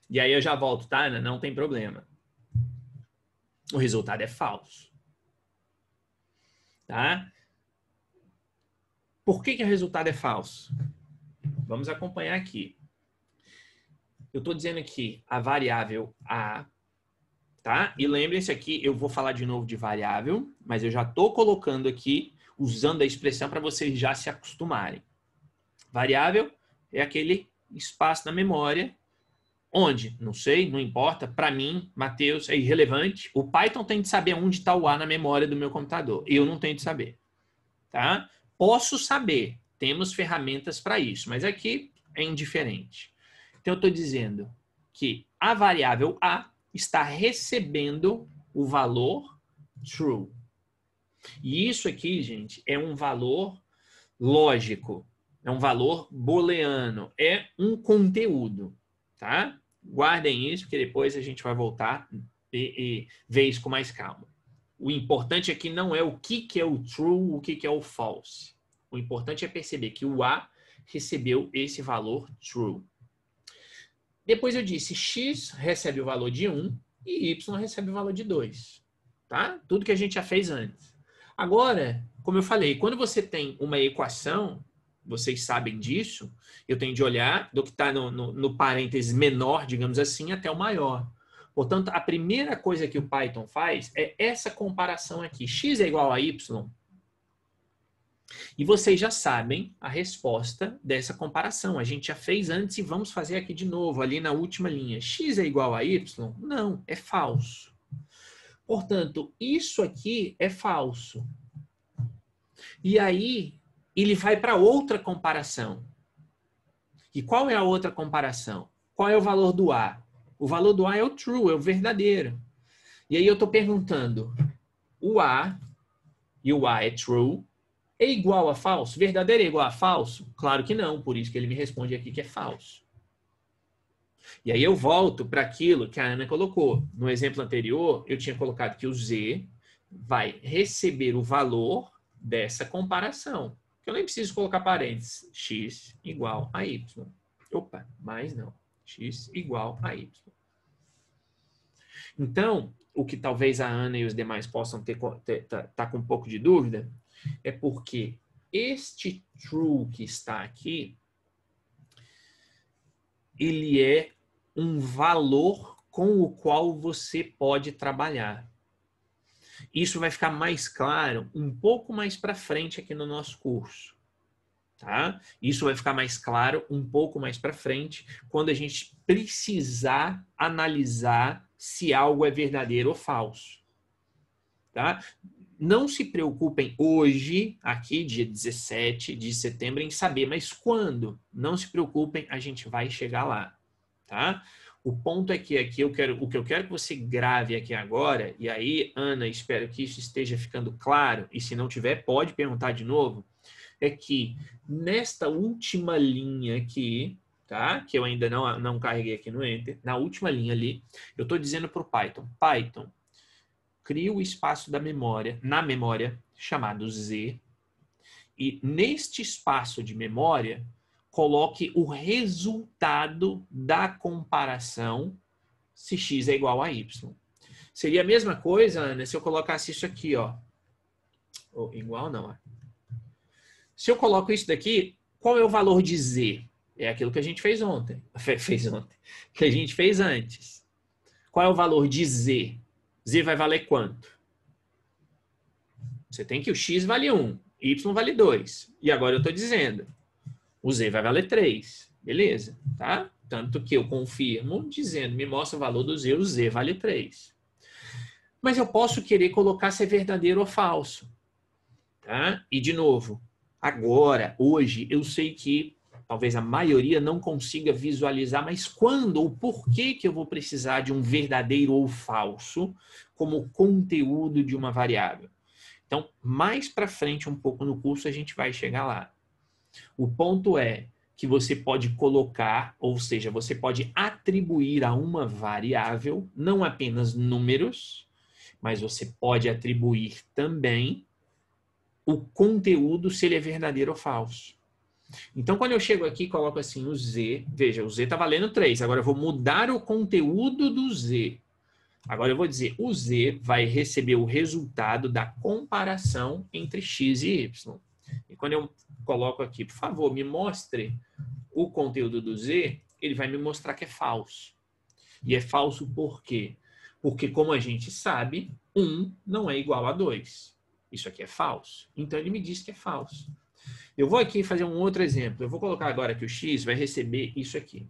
E aí eu já volto, tá, Ana? Não tem problema. O resultado é falso. Tá? Por que, que o resultado é falso? Vamos acompanhar aqui eu estou dizendo aqui a variável A, tá? E lembrem-se aqui, eu vou falar de novo de variável, mas eu já estou colocando aqui, usando a expressão para vocês já se acostumarem. Variável é aquele espaço na memória onde, não sei, não importa, para mim, Matheus, é irrelevante. O Python tem de saber onde está o A na memória do meu computador. Eu não tenho de saber. Tá? Posso saber, temos ferramentas para isso, mas aqui é indiferente. Então, eu estou dizendo que a variável A está recebendo o valor true. E isso aqui, gente, é um valor lógico, é um valor booleano, é um conteúdo, tá? Guardem isso, que depois a gente vai voltar e, e ver isso com mais calma. O importante aqui não é o que, que é o true, o que, que é o false. O importante é perceber que o A recebeu esse valor true. Depois eu disse x recebe o valor de 1 e y recebe o valor de 2. Tá? Tudo que a gente já fez antes. Agora, como eu falei, quando você tem uma equação, vocês sabem disso, eu tenho de olhar do que está no, no, no parênteses menor, digamos assim, até o maior. Portanto, a primeira coisa que o Python faz é essa comparação aqui. x é igual a y e vocês já sabem a resposta dessa comparação. A gente já fez antes e vamos fazer aqui de novo, ali na última linha. X é igual a Y? Não, é falso. Portanto, isso aqui é falso. E aí, ele vai para outra comparação. E qual é a outra comparação? Qual é o valor do A? O valor do A é o true, é o verdadeiro. E aí eu estou perguntando, o A, e o A é true, é igual a falso? Verdadeiro é igual a falso? Claro que não, por isso que ele me responde aqui que é falso. E aí eu volto para aquilo que a Ana colocou. No exemplo anterior, eu tinha colocado que o Z vai receber o valor dessa comparação. Eu nem preciso colocar parênteses. X igual a Y. Opa, mais não. X igual a Y. Então, o que talvez a Ana e os demais possam ter, ter tá, tá com um pouco de dúvida é porque este true que está aqui, ele é um valor com o qual você pode trabalhar. Isso vai ficar mais claro um pouco mais para frente aqui no nosso curso. Tá? Isso vai ficar mais claro um pouco mais para frente, quando a gente precisar analisar se algo é verdadeiro ou falso. Tá? não se preocupem hoje, aqui, dia 17 de setembro, em saber, mas quando? Não se preocupem, a gente vai chegar lá, tá? O ponto é que aqui eu quero, o que eu quero que você grave aqui agora, e aí, Ana, espero que isso esteja ficando claro, e se não tiver, pode perguntar de novo, é que nesta última linha aqui, tá? Que eu ainda não, não carreguei aqui no Enter, na última linha ali, eu estou dizendo para o Python, Python, cria o espaço da memória, na memória, chamado Z, e neste espaço de memória, coloque o resultado da comparação se x é igual a y. Seria a mesma coisa, Ana, se eu colocasse isso aqui, ó. igual não, Se eu coloco isso daqui, qual é o valor de z? É aquilo que a gente fez ontem. Fez ontem. Que a gente fez antes. Qual é o valor de z? Z vai valer quanto? Você tem que o X vale 1, Y vale 2. E agora eu estou dizendo, o Z vai valer 3. Beleza, tá? Tanto que eu confirmo dizendo, me mostra o valor do Z, o Z vale 3. Mas eu posso querer colocar se é verdadeiro ou falso. Tá? E de novo, agora, hoje, eu sei que talvez a maioria não consiga visualizar, mas quando ou por que, que eu vou precisar de um verdadeiro ou falso como conteúdo de uma variável. Então, mais para frente um pouco no curso a gente vai chegar lá. O ponto é que você pode colocar, ou seja, você pode atribuir a uma variável não apenas números, mas você pode atribuir também o conteúdo se ele é verdadeiro ou falso. Então, quando eu chego aqui, coloco assim o Z. Veja, o Z está valendo 3. Agora eu vou mudar o conteúdo do Z. Agora eu vou dizer, o Z vai receber o resultado da comparação entre X e Y. E quando eu coloco aqui, por favor, me mostre o conteúdo do Z, ele vai me mostrar que é falso. E é falso por quê? Porque, como a gente sabe, 1 não é igual a 2. Isso aqui é falso. Então, ele me diz que é falso. Eu vou aqui fazer um outro exemplo. Eu vou colocar agora que o x vai receber isso aqui.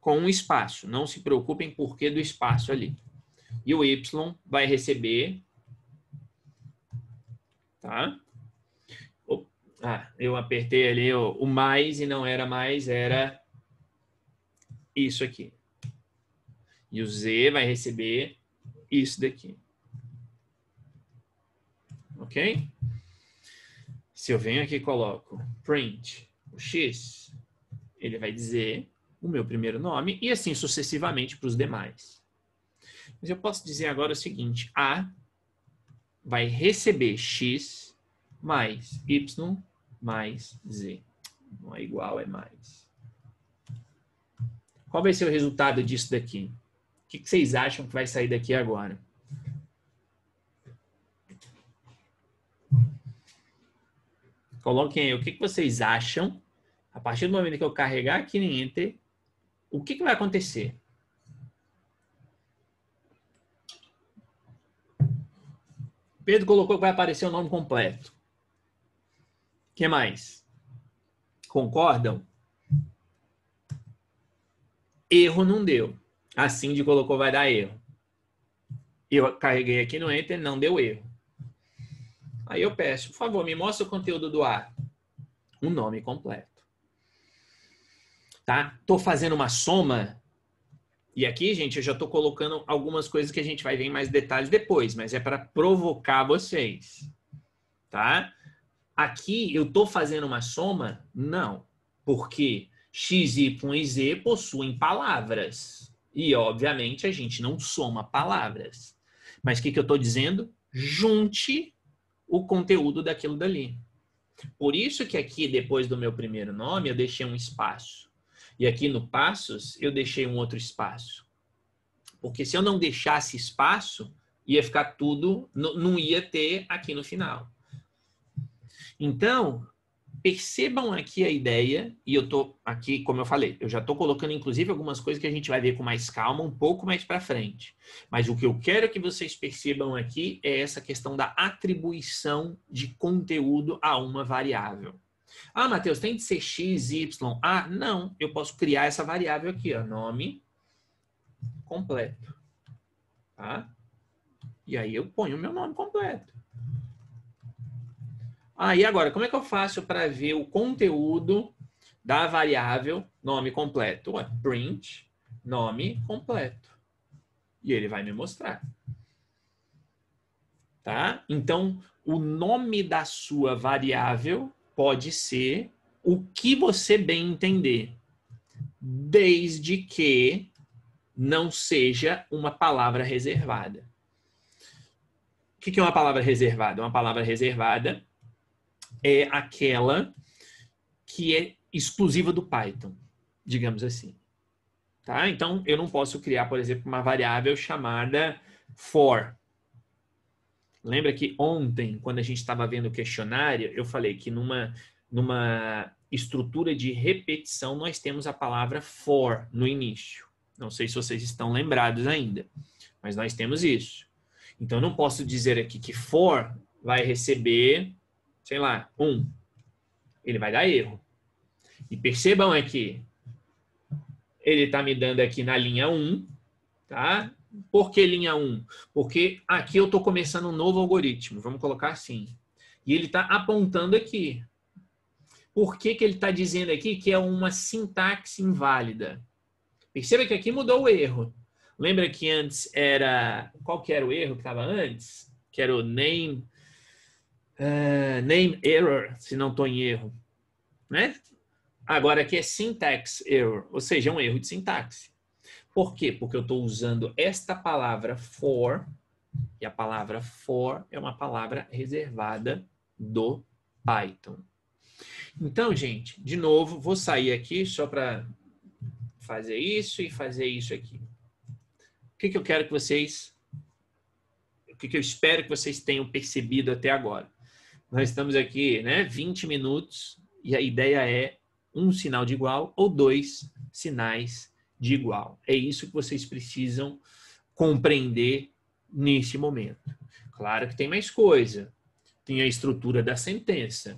Com um espaço. Não se preocupem por que do espaço ali. E o y vai receber... Tá? Ah, eu apertei ali o, o mais e não era mais, era isso aqui. E o z vai receber isso daqui ok? Se eu venho aqui e coloco print o x, ele vai dizer o meu primeiro nome e assim sucessivamente para os demais. Mas eu posso dizer agora o seguinte: A vai receber x mais y mais z. Não é igual, é mais. Qual vai ser o resultado disso daqui? O que vocês acham que vai sair daqui agora? Coloquem aí o que, que vocês acham. A partir do momento que eu carregar aqui em Enter, o que, que vai acontecer? Pedro colocou que vai aparecer o nome completo. O que mais? Concordam? Erro não deu. Assim de colocou vai dar erro. Eu carreguei aqui no Enter, não deu erro. Aí eu peço, por favor, me mostre o conteúdo do ar, O um nome completo. Tá? Tô fazendo uma soma. E aqui, gente, eu já tô colocando algumas coisas que a gente vai ver em mais detalhes depois, mas é para provocar vocês. Tá? Aqui eu tô fazendo uma soma? Não. Porque x, y e z possuem palavras. E, obviamente, a gente não soma palavras. Mas o que, que eu estou dizendo? Junte o conteúdo daquilo dali. Por isso que aqui, depois do meu primeiro nome, eu deixei um espaço. E aqui no passos, eu deixei um outro espaço. Porque se eu não deixasse espaço, ia ficar tudo, não ia ter aqui no final. Então, percebam aqui a ideia, e eu tô aqui, como eu falei, eu já tô colocando inclusive algumas coisas que a gente vai ver com mais calma um pouco mais para frente. Mas o que eu quero que vocês percebam aqui é essa questão da atribuição de conteúdo a uma variável. Ah, Matheus, tem de ser x, y. Ah, não, eu posso criar essa variável aqui, ó, nome completo. Tá? E aí eu ponho o meu nome completo. Aí ah, agora, como é que eu faço para ver o conteúdo da variável nome completo? Ué, print nome completo. E ele vai me mostrar. Tá? Então, o nome da sua variável pode ser o que você bem entender, desde que não seja uma palavra reservada. O que é uma palavra reservada? Uma palavra reservada é aquela que é exclusiva do Python, digamos assim. Tá? Então, eu não posso criar, por exemplo, uma variável chamada for. Lembra que ontem, quando a gente estava vendo o questionário, eu falei que numa, numa estrutura de repetição nós temos a palavra for no início. Não sei se vocês estão lembrados ainda, mas nós temos isso. Então, eu não posso dizer aqui que for vai receber sei lá, 1, um, ele vai dar erro. E percebam aqui, é ele está me dando aqui na linha 1, um, tá? Por que linha 1? Um? Porque aqui eu estou começando um novo algoritmo, vamos colocar assim. E ele está apontando aqui. Por que, que ele está dizendo aqui que é uma sintaxe inválida? Perceba que aqui mudou o erro. Lembra que antes era... Qual que era o erro que estava antes? Que era o name é, name error, se não estou em erro. Né? Agora aqui é syntax error, ou seja, é um erro de sintaxe. Por quê? Porque eu estou usando esta palavra for, e a palavra for é uma palavra reservada do Python. Então, gente, de novo, vou sair aqui só para fazer isso e fazer isso aqui. O que, que eu quero que vocês. O que, que eu espero que vocês tenham percebido até agora? Nós estamos aqui, né, 20 minutos e a ideia é um sinal de igual ou dois sinais de igual. É isso que vocês precisam compreender nesse momento. Claro que tem mais coisa. Tem a estrutura da sentença,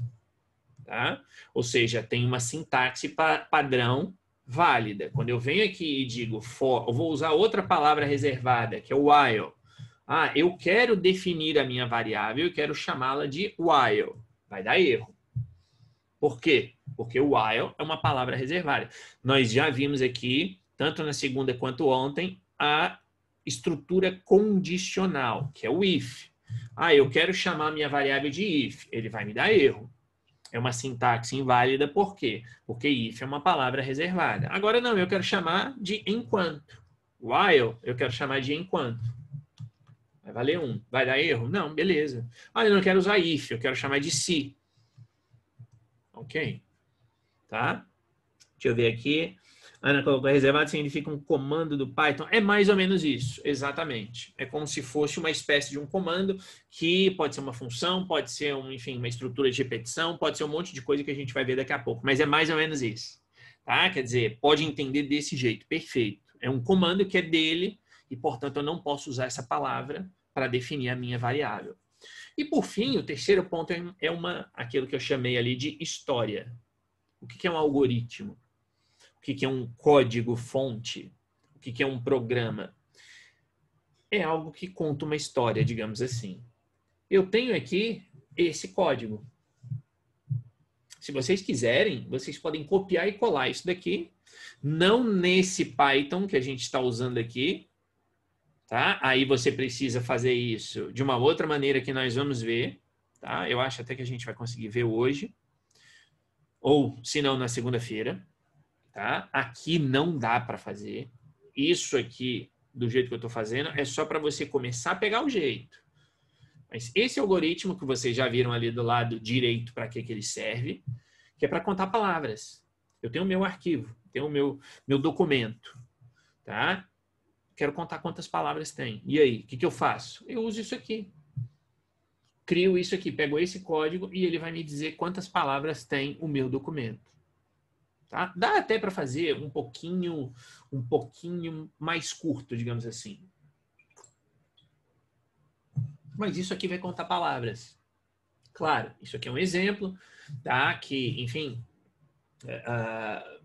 tá? Ou seja, tem uma sintaxe pa padrão válida. Quando eu venho aqui e digo for, eu vou usar outra palavra reservada, que é o while. Ah, eu quero definir a minha variável e quero chamá-la de while. Vai dar erro. Por quê? Porque while é uma palavra reservada. Nós já vimos aqui, tanto na segunda quanto ontem, a estrutura condicional, que é o if. Ah, eu quero chamar minha variável de if. Ele vai me dar erro. É uma sintaxe inválida, por quê? Porque if é uma palavra reservada. Agora não, eu quero chamar de enquanto. While, eu quero chamar de enquanto. Vai valer um. Vai dar erro? Não, beleza. Ah, eu não quero usar if, eu quero chamar de se. Ok. Tá? Deixa eu ver aqui. Ana colocou reservado significa um comando do Python. É mais ou menos isso, exatamente. É como se fosse uma espécie de um comando que pode ser uma função, pode ser, um, enfim, uma estrutura de repetição, pode ser um monte de coisa que a gente vai ver daqui a pouco. Mas é mais ou menos isso. Tá? Quer dizer, pode entender desse jeito. Perfeito. É um comando que é dele e, portanto, eu não posso usar essa palavra para definir a minha variável. E, por fim, o terceiro ponto é, é uma, aquilo que eu chamei ali de história. O que é um algoritmo? O que é um código-fonte? O que é um programa? É algo que conta uma história, digamos assim. Eu tenho aqui esse código. Se vocês quiserem, vocês podem copiar e colar isso daqui. Não nesse Python que a gente está usando aqui, tá? Aí você precisa fazer isso de uma outra maneira que nós vamos ver, tá? Eu acho até que a gente vai conseguir ver hoje, ou se não na segunda-feira, tá? Aqui não dá para fazer. Isso aqui, do jeito que eu estou fazendo, é só para você começar a pegar o jeito. Mas esse algoritmo que vocês já viram ali do lado direito, para que, que ele serve, que é para contar palavras. Eu tenho o meu arquivo, tenho o meu, meu documento, tá? Quero contar quantas palavras tem. E aí, o que, que eu faço? Eu uso isso aqui. Crio isso aqui, pego esse código e ele vai me dizer quantas palavras tem o meu documento. Tá? Dá até para fazer um pouquinho, um pouquinho mais curto, digamos assim. Mas isso aqui vai contar palavras. Claro, isso aqui é um exemplo, tá? Que, enfim, uh,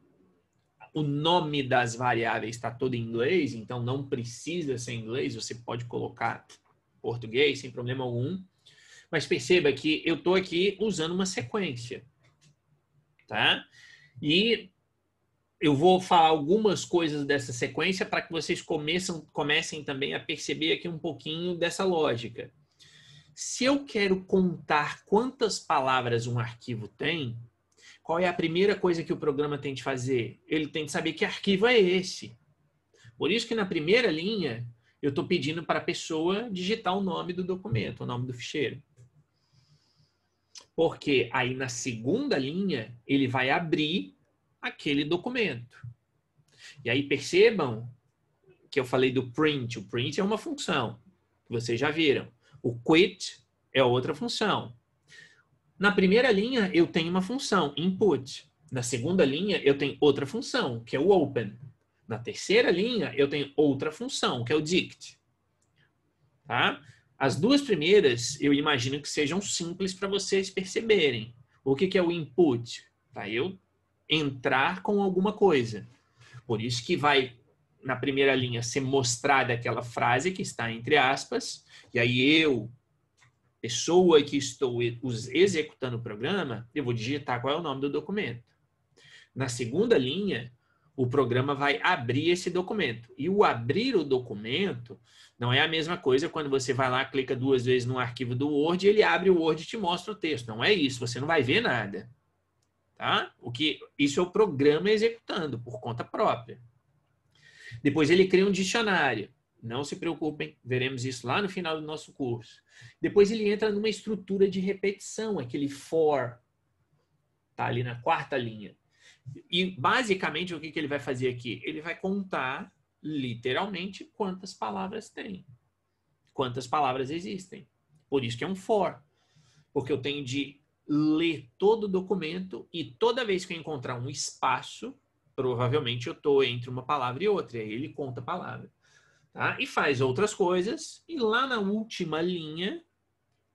o nome das variáveis está todo em inglês, então não precisa ser em inglês, você pode colocar português sem problema algum. Mas perceba que eu estou aqui usando uma sequência. Tá? E eu vou falar algumas coisas dessa sequência para que vocês comecem também a perceber aqui um pouquinho dessa lógica. Se eu quero contar quantas palavras um arquivo tem, qual é a primeira coisa que o programa tem de fazer? Ele tem de saber que arquivo é esse. Por isso que na primeira linha eu estou pedindo para a pessoa digitar o nome do documento, o nome do ficheiro. Porque aí na segunda linha ele vai abrir aquele documento. E aí percebam que eu falei do print. O print é uma função, que vocês já viram. O quit é outra função. Na primeira linha, eu tenho uma função, input. Na segunda linha, eu tenho outra função, que é o open. Na terceira linha, eu tenho outra função, que é o dict. Tá? As duas primeiras, eu imagino que sejam simples para vocês perceberem. O que, que é o input? Para eu entrar com alguma coisa. Por isso que vai na primeira linha ser mostrada aquela frase que está entre aspas, e aí eu, pessoa que estou executando o programa, eu vou digitar qual é o nome do documento. Na segunda linha, o programa vai abrir esse documento. E o abrir o documento não é a mesma coisa quando você vai lá, clica duas vezes no arquivo do Word, ele abre o Word e te mostra o texto. Não é isso, você não vai ver nada. Tá? O que isso é o programa executando por conta própria. Depois ele cria um dicionário. Não se preocupem, veremos isso lá no final do nosso curso. Depois ele entra numa estrutura de repetição, aquele for, tá ali na quarta linha. E basicamente o que, que ele vai fazer aqui? Ele vai contar literalmente quantas palavras tem, quantas palavras existem. Por isso que é um for, porque eu tenho de ler todo o documento e toda vez que eu encontrar um espaço, provavelmente eu estou entre uma palavra e outra, e aí ele conta a palavra tá? E faz outras coisas. E lá na última linha,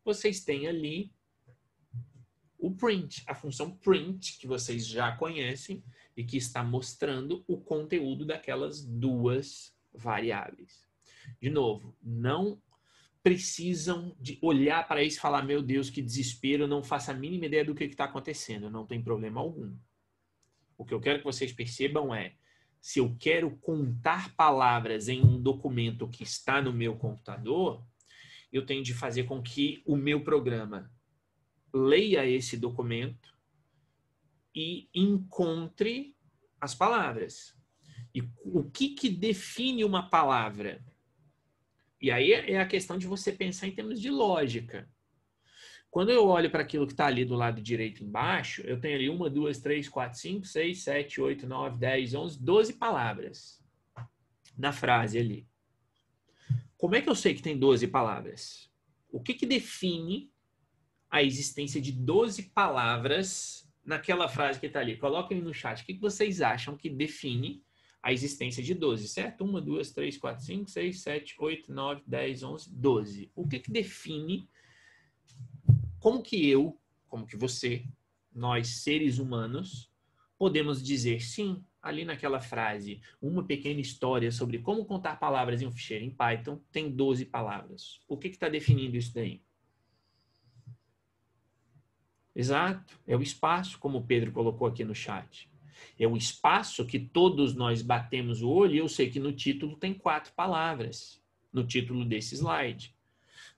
vocês têm ali o print, a função print que vocês já conhecem e que está mostrando o conteúdo daquelas duas variáveis. De novo, não precisam de olhar para isso e falar: meu Deus, que desespero, não faço a mínima ideia do que está acontecendo. Não tem problema algum. O que eu quero que vocês percebam é se eu quero contar palavras em um documento que está no meu computador, eu tenho de fazer com que o meu programa leia esse documento e encontre as palavras. E o que, que define uma palavra? E aí é a questão de você pensar em termos de lógica. Quando eu olho para aquilo que está ali do lado direito embaixo, eu tenho ali uma, duas, três, quatro, cinco, seis, sete, oito, nove, dez, onze, doze palavras na frase ali. Como é que eu sei que tem doze palavras? O que, que define a existência de doze palavras naquela frase que está ali? Coloquem no chat. O que, que vocês acham que define a existência de doze? certo? Uma, duas, três, quatro, cinco, seis, sete, oito, nove, dez, onze, doze. O que, que define como que eu, como que você, nós seres humanos, podemos dizer sim ali naquela frase, uma pequena história sobre como contar palavras em um ficheiro em Python tem 12 palavras. O que está definindo isso daí? Exato, é o espaço, como o Pedro colocou aqui no chat. É o espaço que todos nós batemos o olho, e eu sei que no título tem quatro palavras, no título desse slide.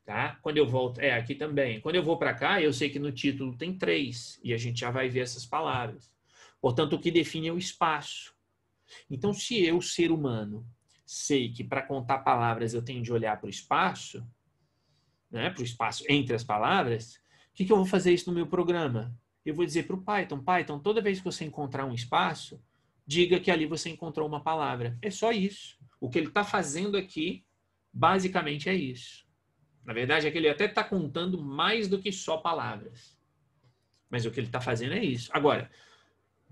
Tá? Quando eu volto, é aqui também. Quando eu vou para cá, eu sei que no título tem três e a gente já vai ver essas palavras. Portanto, o que define é o espaço. Então, se eu, ser humano, sei que para contar palavras eu tenho de olhar para o espaço, né, para o espaço entre as palavras, o que, que eu vou fazer isso no meu programa? Eu vou dizer para o Python, Python, toda vez que você encontrar um espaço, diga que ali você encontrou uma palavra. É só isso. O que ele está fazendo aqui, basicamente, é isso. Na verdade, é que ele até está contando mais do que só palavras. Mas o que ele está fazendo é isso. Agora,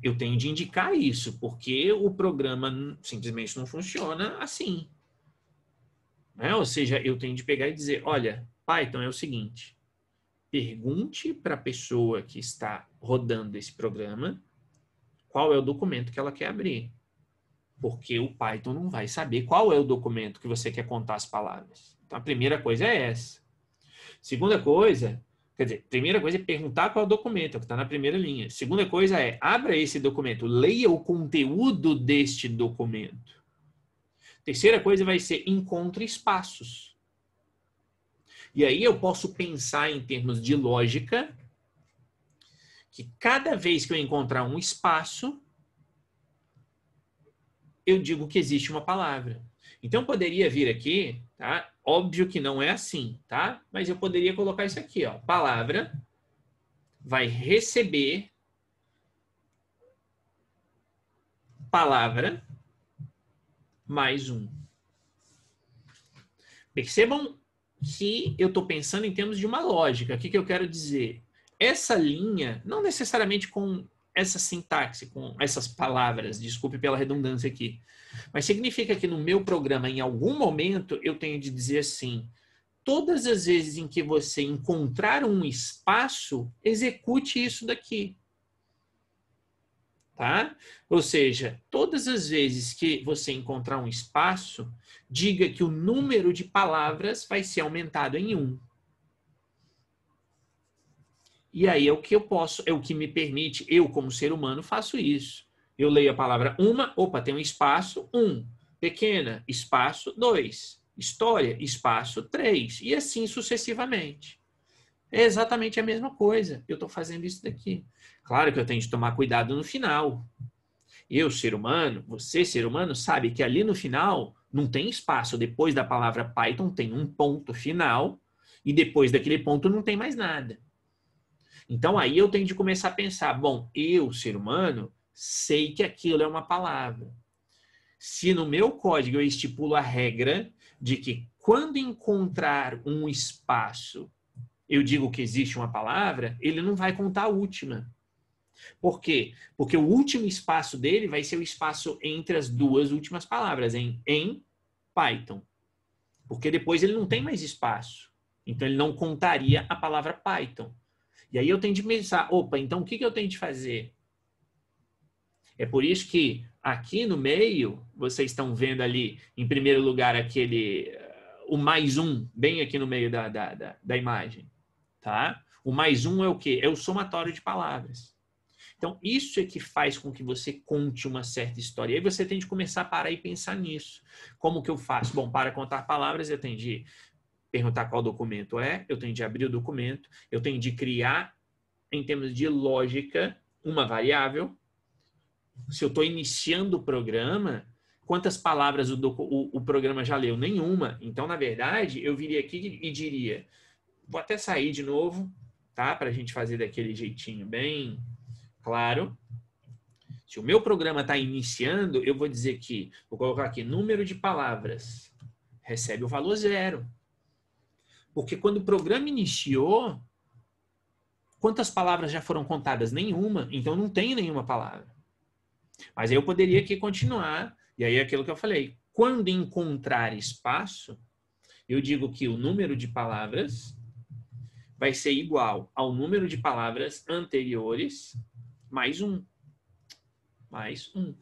eu tenho de indicar isso, porque o programa simplesmente não funciona assim. Né? Ou seja, eu tenho de pegar e dizer: olha, Python então é o seguinte. Pergunte para a pessoa que está rodando esse programa qual é o documento que ela quer abrir. Porque o Python então, não vai saber qual é o documento que você quer contar as palavras. Então, a primeira coisa é essa. Segunda coisa, quer dizer, primeira coisa é perguntar qual é o documento, é que está na primeira linha. Segunda coisa é, abra esse documento, leia o conteúdo deste documento. Terceira coisa vai ser, encontre espaços. E aí eu posso pensar em termos de lógica, que cada vez que eu encontrar um espaço, eu digo que existe uma palavra. Então poderia vir aqui tá? Óbvio que não é assim, tá? Mas eu poderia colocar isso aqui, ó. Palavra vai receber palavra mais um. Percebam que eu estou pensando em termos de uma lógica. O que, que eu quero dizer? Essa linha, não necessariamente com essa sintaxe, com essas palavras, desculpe pela redundância aqui, mas significa que no meu programa, em algum momento, eu tenho de dizer assim: todas as vezes em que você encontrar um espaço, execute isso daqui. Tá? Ou seja, todas as vezes que você encontrar um espaço, diga que o número de palavras vai ser aumentado em um. E aí é o que eu posso, é o que me permite, eu como ser humano faço isso. Eu leio a palavra uma, opa, tem um espaço, um. Pequena, espaço, dois. História, espaço, três. E assim sucessivamente. É exatamente a mesma coisa. Eu estou fazendo isso daqui. Claro que eu tenho que tomar cuidado no final. Eu, ser humano, você, ser humano, sabe que ali no final não tem espaço. Depois da palavra Python tem um ponto final e depois daquele ponto não tem mais nada. Então aí eu tenho de começar a pensar: bom, eu, ser humano, sei que aquilo é uma palavra. Se no meu código eu estipulo a regra de que quando encontrar um espaço, eu digo que existe uma palavra, ele não vai contar a última. Por quê? Porque o último espaço dele vai ser o espaço entre as duas últimas palavras, em, em Python. Porque depois ele não tem mais espaço. Então ele não contaria a palavra Python. E aí eu tenho de pensar, opa, então o que, que eu tenho de fazer? É por isso que aqui no meio, vocês estão vendo ali, em primeiro lugar, aquele, eh, o mais um, bem aqui no meio da, da, da, da imagem, tá? O mais um é o quê? É o somatório de palavras. Então, isso é que faz com que você conte uma certa história. E aí você tem de começar a parar e pensar nisso. Como que eu faço? Bom, para contar palavras, eu tenho de perguntar qual documento é, eu tenho de abrir o documento, eu tenho de criar, em termos de lógica, uma variável. Se eu estou iniciando o programa, quantas palavras o, o, o, programa já leu? Nenhuma. Então, na verdade, eu viria aqui e diria: vou até sair de novo, tá? Para a gente fazer daquele jeitinho bem claro. Se o meu programa está iniciando, eu vou dizer que, vou colocar aqui número de palavras, recebe o valor zero. Porque quando o programa iniciou, quantas palavras já foram contadas? Nenhuma. Então não tem nenhuma palavra. Mas aí eu poderia aqui continuar. E aí é aquilo que eu falei. Quando encontrar espaço, eu digo que o número de palavras vai ser igual ao número de palavras anteriores mais um. Mais um.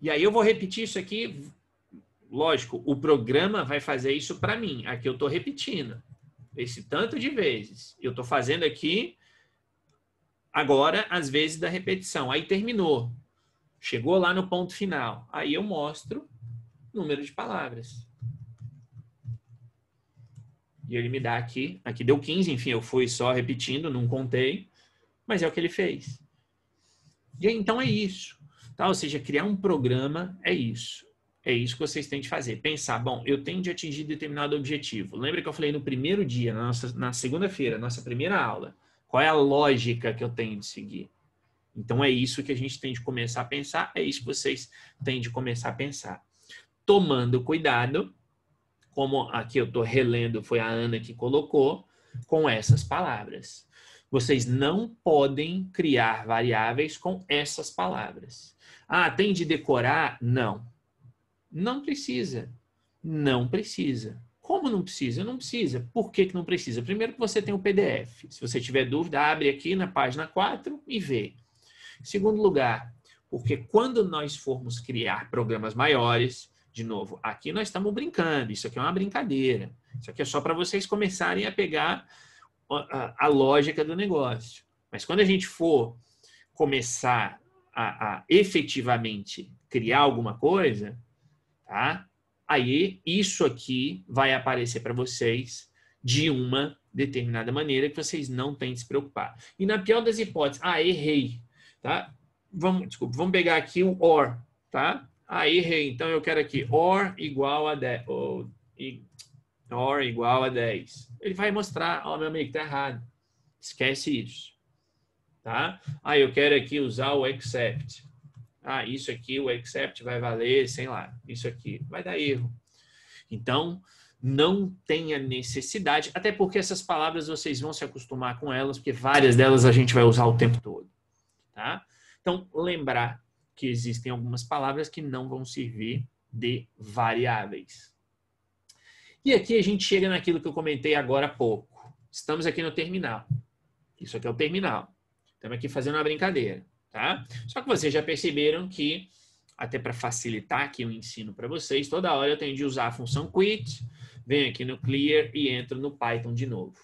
E aí eu vou repetir isso aqui Lógico, o programa vai fazer isso para mim. Aqui eu estou repetindo esse tanto de vezes. Eu estou fazendo aqui agora as vezes da repetição. Aí terminou. Chegou lá no ponto final. Aí eu mostro número de palavras. E ele me dá aqui, aqui deu 15, enfim, eu fui só repetindo, não contei, mas é o que ele fez. E então é isso. Tá? Ou seja, criar um programa é isso. É isso que vocês têm de fazer. Pensar, bom, eu tenho de atingir determinado objetivo. Lembra que eu falei no primeiro dia, na, nossa, na segunda-feira, nossa primeira aula? Qual é a lógica que eu tenho de seguir? Então é isso que a gente tem de começar a pensar, é isso que vocês têm de começar a pensar. Tomando cuidado, como aqui eu estou relendo, foi a Ana que colocou, com essas palavras. Vocês não podem criar variáveis com essas palavras. Ah, tem de decorar? Não. Não precisa. Não precisa. Como não precisa? Não precisa. Por que, que não precisa? Primeiro que você tem o PDF. Se você tiver dúvida, abre aqui na página 4 e vê. Segundo lugar, porque quando nós formos criar programas maiores, de novo, aqui nós estamos brincando, isso aqui é uma brincadeira. Isso aqui é só para vocês começarem a pegar a, a, lógica do negócio. Mas quando a gente for começar a, a efetivamente criar alguma coisa, tá? Aí isso aqui vai aparecer para vocês de uma determinada maneira que vocês não têm de se preocupar. E na pior das hipóteses, ah, errei, tá? Vamos, desculpa, vamos pegar aqui o or, tá? Ah, errei, então eu quero aqui or igual a 10, or igual a 10. Ele vai mostrar, ó, oh, meu amigo, tá errado. Esquece isso, tá? Ah, eu quero aqui usar o except. Ah, isso aqui o accept vai valer, sei lá, isso aqui vai dar erro. Então, não tenha necessidade, até porque essas palavras vocês vão se acostumar com elas, porque várias delas a gente vai usar o tempo todo, tá? Então, lembrar que existem algumas palavras que não vão servir de variáveis. E aqui a gente chega naquilo que eu comentei agora há pouco. Estamos aqui no terminal. Isso aqui é o terminal. Estamos aqui fazendo uma brincadeira. Tá? Só que vocês já perceberam que, até para facilitar aqui o ensino para vocês, toda hora eu tenho de usar a função quit, venho aqui no clear e entro no Python de novo.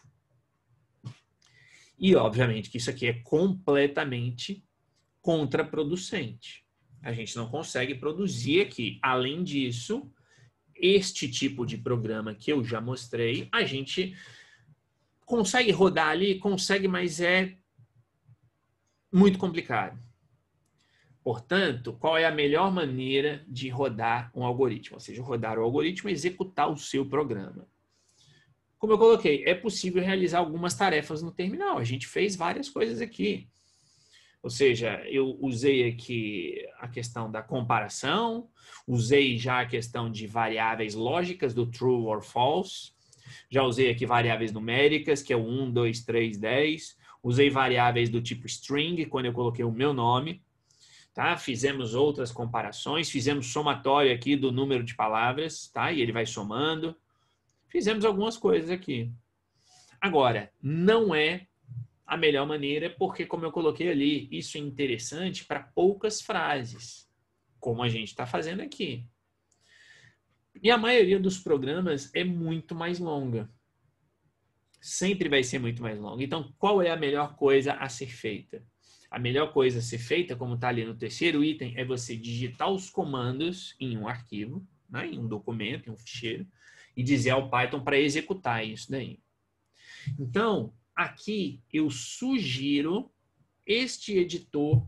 E, obviamente, que isso aqui é completamente contraproducente. A gente não consegue produzir aqui. Além disso, este tipo de programa que eu já mostrei, a gente consegue rodar ali, consegue, mas é muito complicado. Portanto, qual é a melhor maneira de rodar um algoritmo? Ou seja, rodar o algoritmo e executar o seu programa. Como eu coloquei, é possível realizar algumas tarefas no terminal. A gente fez várias coisas aqui. Ou seja, eu usei aqui a questão da comparação, usei já a questão de variáveis lógicas do true or false, já usei aqui variáveis numéricas, que é o 1, 2, 3, 10 usei variáveis do tipo string quando eu coloquei o meu nome, tá? Fizemos outras comparações, fizemos somatório aqui do número de palavras, tá? E ele vai somando. Fizemos algumas coisas aqui. Agora, não é a melhor maneira, porque como eu coloquei ali, isso é interessante para poucas frases, como a gente está fazendo aqui. E a maioria dos programas é muito mais longa sempre vai ser muito mais longo. Então, qual é a melhor coisa a ser feita? A melhor coisa a ser feita, como está ali no terceiro item, é você digitar os comandos em um arquivo, né, em um documento, em um ficheiro, e dizer ao Python para executar isso daí. Então, aqui eu sugiro este editor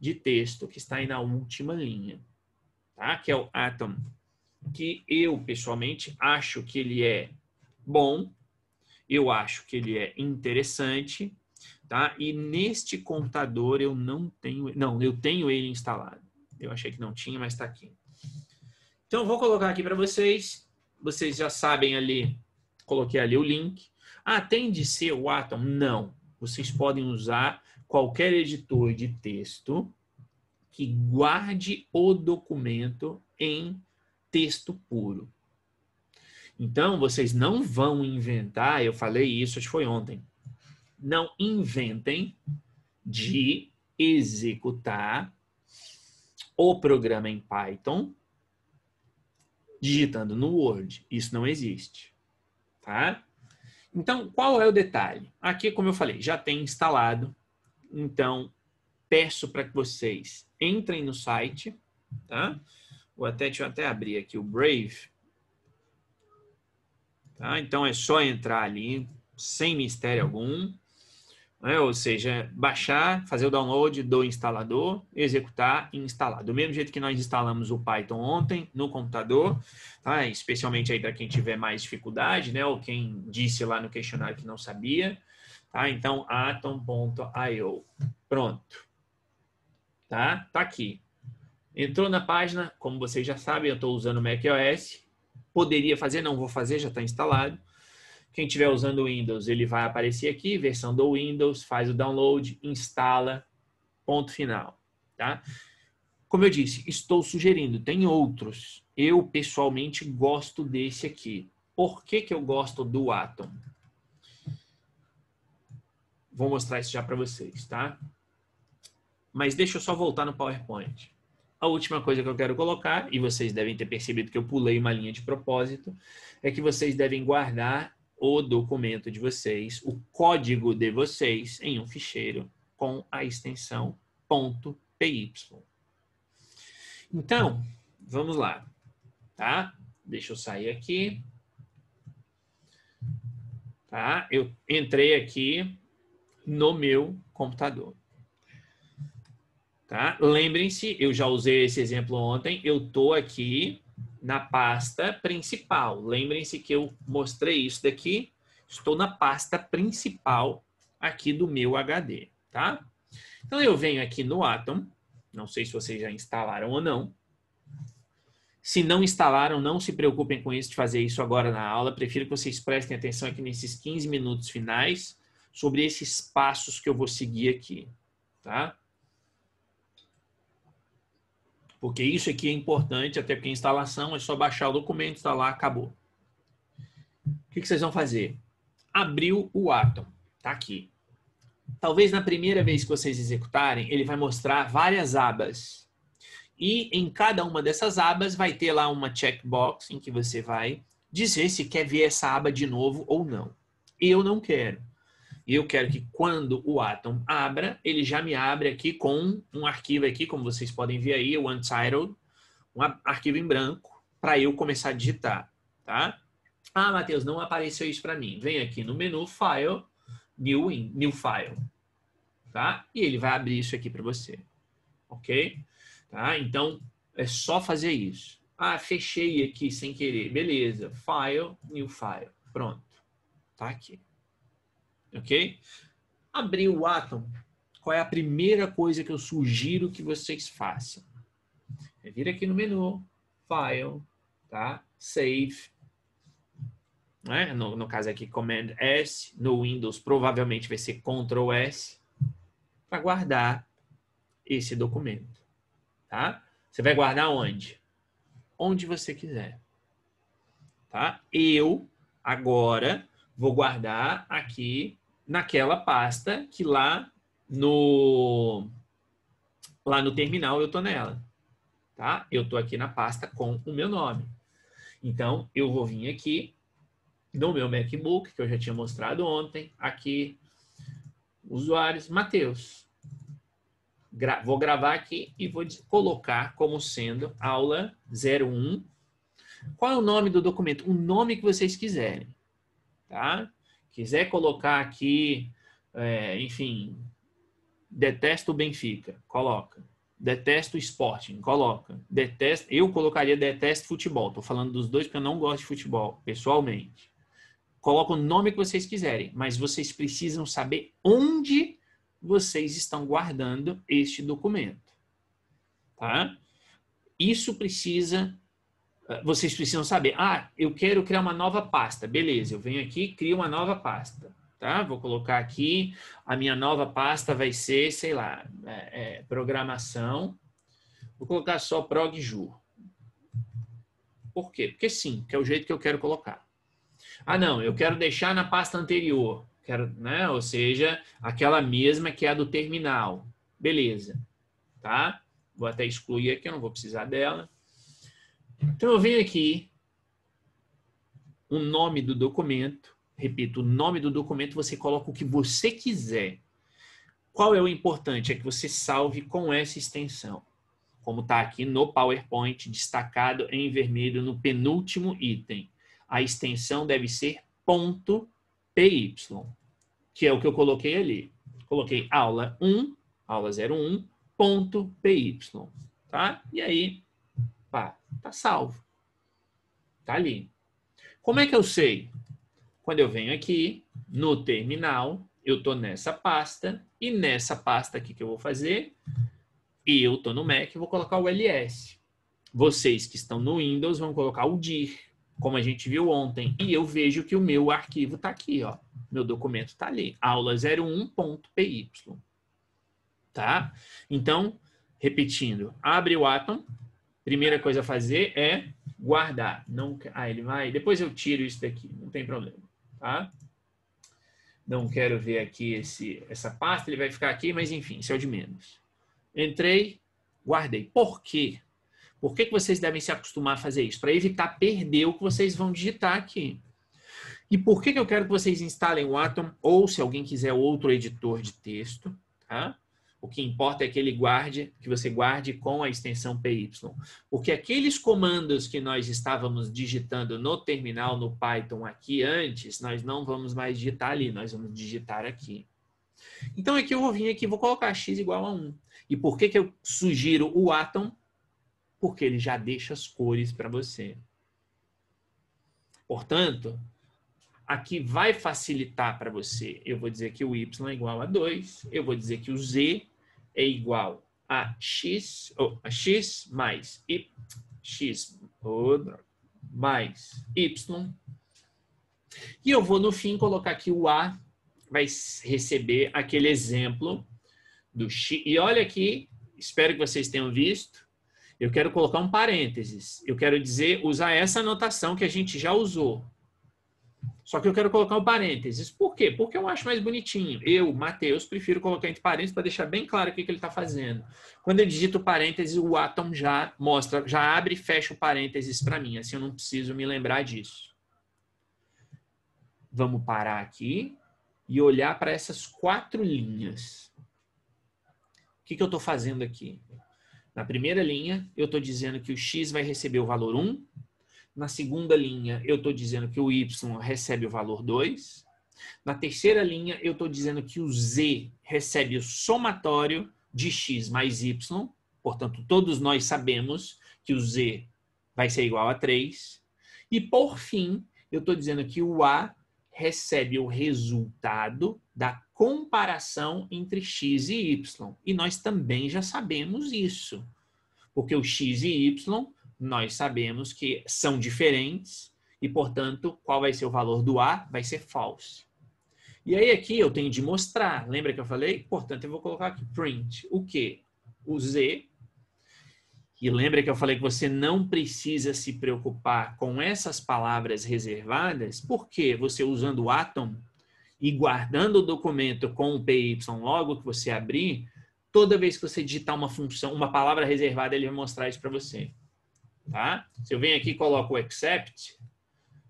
de texto que está aí na última linha, tá? que é o Atom, que eu, pessoalmente, acho que ele é bom, eu acho que ele é interessante, tá? E neste contador eu não tenho, não, eu tenho ele instalado. Eu achei que não tinha, mas está aqui. Então vou colocar aqui para vocês. Vocês já sabem ali, coloquei ali o link. Ah, tem de ser o Atom? Não. Vocês podem usar qualquer editor de texto que guarde o documento em texto puro. Então, vocês não vão inventar, eu falei isso, acho que foi ontem. Não inventem de executar o programa em Python digitando no Word. Isso não existe. Tá? Então, qual é o detalhe? Aqui, como eu falei, já tem instalado. Então, peço para que vocês entrem no site. Tá? Vou até, deixa eu até abrir aqui o Brave Tá? Ah, então é só entrar ali, sem mistério algum. Né? Ou seja, baixar, fazer o download do instalador, executar e instalar. Do mesmo jeito que nós instalamos o Python ontem no computador, tá? especialmente aí para quem tiver mais dificuldade, né? ou quem disse lá no questionário que não sabia. Tá? Então, atom.io. Pronto. Tá? Tá aqui. Entrou na página, como vocês já sabem, eu estou usando o macOS, poderia fazer, não vou fazer, já está instalado. Quem estiver usando o Windows, ele vai aparecer aqui, versão do Windows, faz o download, instala, ponto final, tá? Como eu disse, estou sugerindo, tem outros. Eu, pessoalmente, gosto desse aqui. Por que, que eu gosto do Atom? Vou mostrar isso já para vocês, tá? Mas deixa eu só voltar no PowerPoint. A última coisa que eu quero colocar, e vocês devem ter percebido que eu pulei uma linha de propósito, é que vocês devem guardar o documento de vocês, o código de vocês, em um ficheiro com a extensão .py. Então, vamos lá, tá? Deixa eu sair aqui. Tá? Eu entrei aqui no meu computador. Tá? Lembrem-se, eu já usei esse exemplo ontem, eu estou aqui na pasta principal. Lembrem-se que eu mostrei isso daqui, estou na pasta principal aqui do meu HD, tá? Então eu venho aqui no Atom, não sei se vocês já instalaram ou não. Se não instalaram, não se preocupem com isso de fazer isso agora na aula. Prefiro que vocês prestem atenção aqui nesses 15 minutos finais sobre esses passos que eu vou seguir aqui, tá? Porque isso aqui é importante, até porque a instalação é só baixar o documento, instalar, tá acabou. O que, que vocês vão fazer? Abriu o Atom. Está aqui. Talvez na primeira vez que vocês executarem, ele vai mostrar várias abas. E em cada uma dessas abas vai ter lá uma checkbox em que você vai dizer se quer ver essa aba de novo ou não. Eu não quero. E eu quero que quando o Atom abra, ele já me abre aqui com um arquivo aqui, como vocês podem ver aí, o Untitled, um arquivo em branco, para eu começar a digitar, tá? Ah, Matheus, não apareceu isso para mim. Vem aqui no menu File, New, in, new File, tá? E ele vai abrir isso aqui para você, ok? Tá? Então, é só fazer isso. Ah, fechei aqui sem querer. Beleza, File, New File. Pronto, tá aqui ok? Abrir o Atom, qual é a primeira coisa que eu sugiro que vocês façam? É vir aqui no menu, File, tá? Save. Né? No, no caso aqui, Command S. No Windows, provavelmente vai ser Ctrl S. Para guardar esse documento, tá? Você vai guardar onde? Onde você quiser, tá? Eu, agora, vou guardar aqui naquela pasta que lá no lá no terminal eu tô nela, tá? Eu tô aqui na pasta com o meu nome. Então eu vou vir aqui no meu MacBook que eu já tinha mostrado ontem, aqui usuários Mateus. Gra vou gravar aqui e vou colocar como sendo aula 01. Qual é o nome do documento? O nome que vocês quiserem, tá? quiser colocar aqui, é, enfim, detesto o Benfica, coloca. Detesto o Sporting, coloca. Detesto, eu colocaria detesto futebol. Estou falando dos dois porque eu não gosto de futebol, pessoalmente. Coloca o nome que vocês quiserem, mas vocês precisam saber onde vocês estão guardando este documento. Tá? Isso precisa vocês precisam saber. Ah, eu quero criar uma nova pasta. Beleza, eu venho aqui crio uma nova pasta. Tá? Vou colocar aqui, a minha nova pasta vai ser, sei lá, é, é, programação. Vou colocar só progjur. Por quê? Porque sim, que é o jeito que eu quero colocar. Ah, não, eu quero deixar na pasta anterior. Quero, né? Ou seja, aquela mesma que é a do terminal. Beleza. Tá? Vou até excluir aqui, eu não vou precisar dela. Então eu venho aqui, o nome do documento, repito, o nome do documento você coloca o que você quiser. Qual é o importante? É que você salve com essa extensão, como está aqui no PowerPoint, destacado em vermelho no penúltimo item. A extensão deve ser ponto .py, que é o que eu coloquei ali. Coloquei aula 1, aula 01, ponto .py, tá? E aí Pá, tá salvo. Tá ali. Como é que eu sei? Quando eu venho aqui no terminal, eu tô nessa pasta e nessa pasta aqui que eu vou fazer, e eu tô no Mac, vou colocar o ls. Vocês que estão no Windows vão colocar o dir, como a gente viu ontem, e eu vejo que o meu arquivo tá aqui, ó. Meu documento tá ali, aula01.py. Tá? Então, repetindo, abre o Atom primeira coisa a fazer é guardar. Não, ah, ele vai. Depois eu tiro isso daqui, não tem problema, tá? Não quero ver aqui esse, essa pasta, ele vai ficar aqui, mas enfim, isso é o de menos. Entrei, guardei. Por quê? Por que, que vocês devem se acostumar a fazer isso? Para evitar perder o que vocês vão digitar aqui. E por que, que eu quero que vocês instalem o Atom ou, se alguém quiser, outro editor de texto, tá? O que importa é que ele guarde, que você guarde com a extensão PY. Porque aqueles comandos que nós estávamos digitando no terminal, no Python aqui antes, nós não vamos mais digitar ali, nós vamos digitar aqui. Então aqui eu vou vir aqui, vou colocar x igual a 1. E por que, que eu sugiro o Atom? Porque ele já deixa as cores para você. Portanto, aqui vai facilitar para você. Eu vou dizer que o y é igual a 2, eu vou dizer que o z é igual a x, a x mais y, x oh, mais y. E eu vou, no fim, colocar aqui o a, vai receber aquele exemplo do x. E olha aqui, espero que vocês tenham visto, eu quero colocar um parênteses. Eu quero dizer, usar essa notação que a gente já usou só que eu quero colocar um parênteses. Por quê? Porque eu acho mais bonitinho. Eu, Matheus, prefiro colocar entre parênteses para deixar bem claro o que, que ele está fazendo. Quando eu digito parênteses, o Atom já mostra, já abre e fecha o parênteses para mim. Assim eu não preciso me lembrar disso. Vamos parar aqui e olhar para essas quatro linhas. O que, que eu estou fazendo aqui? Na primeira linha, eu estou dizendo que o x vai receber o valor 1, na segunda linha, eu estou dizendo que o Y recebe o valor 2. Na terceira linha, eu estou dizendo que o Z recebe o somatório de X mais Y. Portanto, todos nós sabemos que o Z vai ser igual a 3. E, por fim, eu estou dizendo que o A recebe o resultado da comparação entre x e y. E nós também já sabemos isso, porque o x e y nós sabemos que são diferentes e, portanto, qual vai ser o valor do A? Vai ser false. E aí aqui eu tenho de mostrar, lembra que eu falei? Portanto, eu vou colocar aqui print. O quê? O Z. E lembra que eu falei que você não precisa se preocupar com essas palavras reservadas, porque você usando o atom e guardando o documento com o PY logo que você abrir, toda vez que você digitar uma função, uma palavra reservada, ele vai mostrar isso para você. Tá? Se eu venho aqui e coloco o except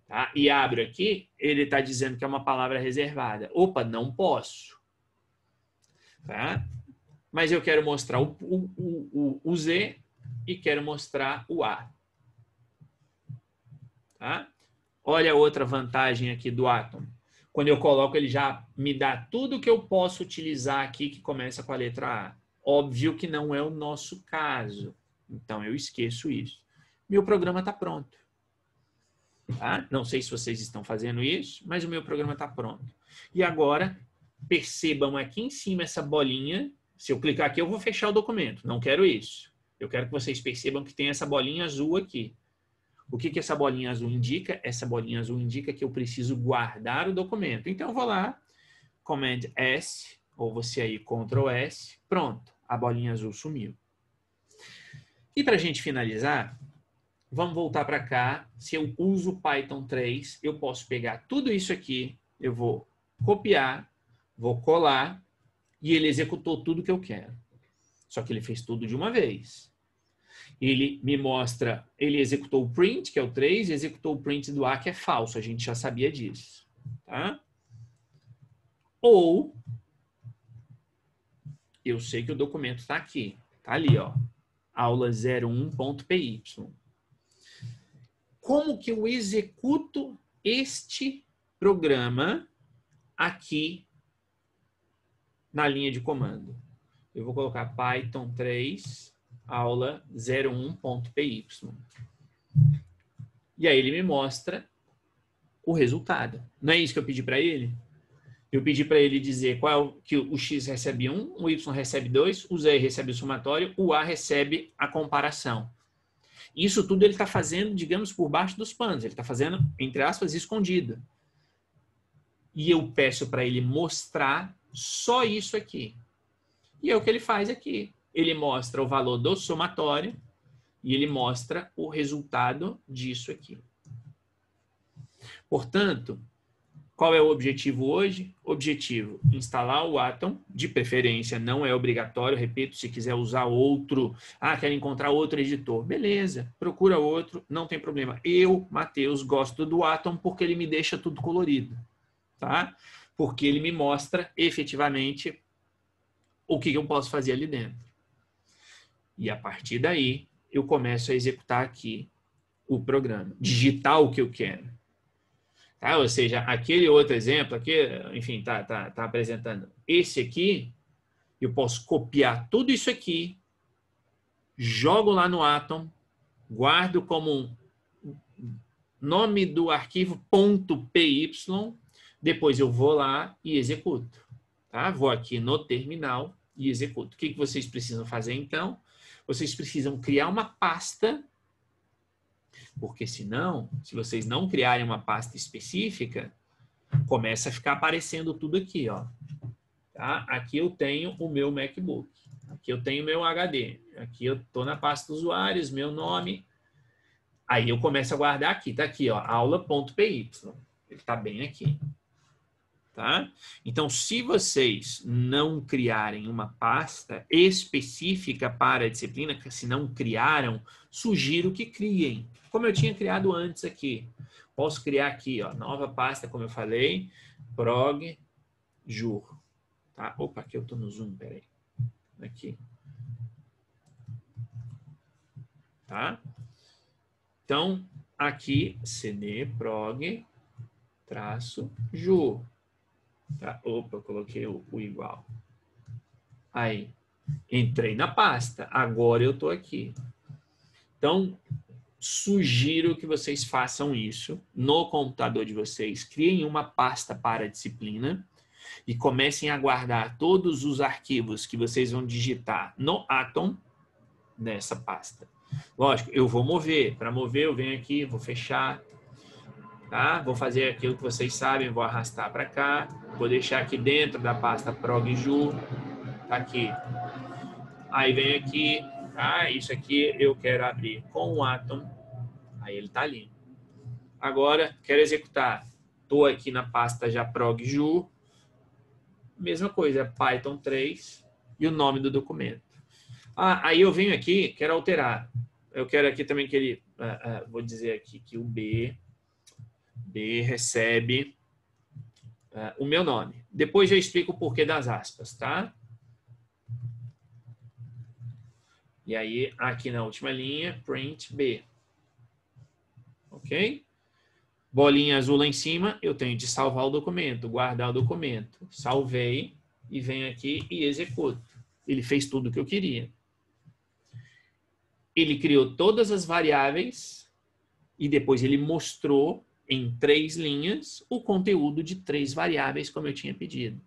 tá? e abro aqui, ele está dizendo que é uma palavra reservada. Opa, não posso. Tá? Mas eu quero mostrar o, o, o, o Z e quero mostrar o A. Tá? Olha outra vantagem aqui do atom. Quando eu coloco, ele já me dá tudo que eu posso utilizar aqui que começa com a letra A. Óbvio que não é o nosso caso. Então eu esqueço isso meu programa está pronto. Tá? Não sei se vocês estão fazendo isso, mas o meu programa está pronto. E agora, percebam aqui em cima essa bolinha. Se eu clicar aqui, eu vou fechar o documento. Não quero isso. Eu quero que vocês percebam que tem essa bolinha azul aqui. O que, que essa bolinha azul indica? Essa bolinha azul indica que eu preciso guardar o documento. Então, eu vou lá, Command S, ou você aí, Ctrl S, pronto. A bolinha azul sumiu. E para a gente finalizar, vamos voltar para cá. Se eu uso Python 3, eu posso pegar tudo isso aqui, eu vou copiar, vou colar, e ele executou tudo que eu quero. Só que ele fez tudo de uma vez. Ele me mostra, ele executou o print, que é o 3, e executou o print do A, que é falso. A gente já sabia disso. Tá? Ou, eu sei que o documento está aqui. Está ali, ó. Aula 01.py como que eu executo este programa aqui na linha de comando. Eu vou colocar Python 3 aula 01.py. E aí ele me mostra o resultado. Não é isso que eu pedi para ele? Eu pedi para ele dizer qual é que o x recebe 1, o y recebe 2, o z recebe o somatório, o a recebe a comparação. Isso tudo ele está fazendo, digamos, por baixo dos panos. Ele está fazendo, entre aspas, escondido. E eu peço para ele mostrar só isso aqui. E é o que ele faz aqui. Ele mostra o valor do somatório e ele mostra o resultado disso aqui. Portanto, qual é o objetivo hoje? Objetivo: instalar o Atom, de preferência, não é obrigatório, repito, se quiser usar outro, ah, quero encontrar outro editor. Beleza, procura outro, não tem problema. Eu, Matheus, gosto do Atom porque ele me deixa tudo colorido, tá? Porque ele me mostra efetivamente o que eu posso fazer ali dentro. E a partir daí, eu começo a executar aqui o programa, digitar o que eu quero. Tá? Ou seja, aquele outro exemplo aqui, enfim, tá, tá, tá apresentando esse aqui, eu posso copiar tudo isso aqui, jogo lá no Atom, guardo como nome do arquivo .py, depois eu vou lá e executo. Tá? Vou aqui no terminal e executo. O que vocês precisam fazer então? Vocês precisam criar uma pasta porque senão, se vocês não criarem uma pasta específica, começa a ficar aparecendo tudo aqui, ó. Tá? Aqui eu tenho o meu MacBook. Aqui eu tenho meu HD. Aqui eu tô na pasta usuários, meu nome. Aí eu começo a guardar aqui, tá aqui, ó, aula.py. Ele tá bem aqui. Tá? Então, se vocês não criarem uma pasta específica para a disciplina, se não criaram, sugiro que criem, como eu tinha criado antes aqui. Posso criar aqui, ó, nova pasta, como eu falei, prog jur. Tá? Opa, aqui eu estou no Zoom, peraí. Aqui. Tá? Então, aqui, cd prog traço jur. Tá? Opa, coloquei o, o igual. Aí, entrei na pasta, agora eu estou aqui. Então, sugiro que vocês façam isso no computador de vocês. Criem uma pasta para a disciplina e comecem a guardar todos os arquivos que vocês vão digitar no Atom nessa pasta. Lógico, eu vou mover. Para mover, eu venho aqui, vou fechar, tá? Vou fazer aquilo que vocês sabem, vou arrastar para cá, vou deixar aqui dentro da pasta ProgJu, tá aqui. Aí vem aqui, ah, isso aqui eu quero abrir com o Atom, aí ele tá ali. Agora, quero executar. Tô aqui na pasta já ProgJu, mesma coisa, é Python 3 e o nome do documento. Ah, aí eu venho aqui, quero alterar. Eu quero aqui também que ele, eh, eh, vou dizer aqui que o B B recebe uh, o meu nome. Depois eu explico o porquê das aspas, tá? E aí, aqui na última linha, print B. Ok? Bolinha azul lá em cima, eu tenho de salvar o documento, guardar o documento. Salvei e venho aqui e executo. Ele fez tudo o que eu queria. Ele criou todas as variáveis e depois ele mostrou em três linhas o conteúdo de três variáveis, como eu tinha pedido.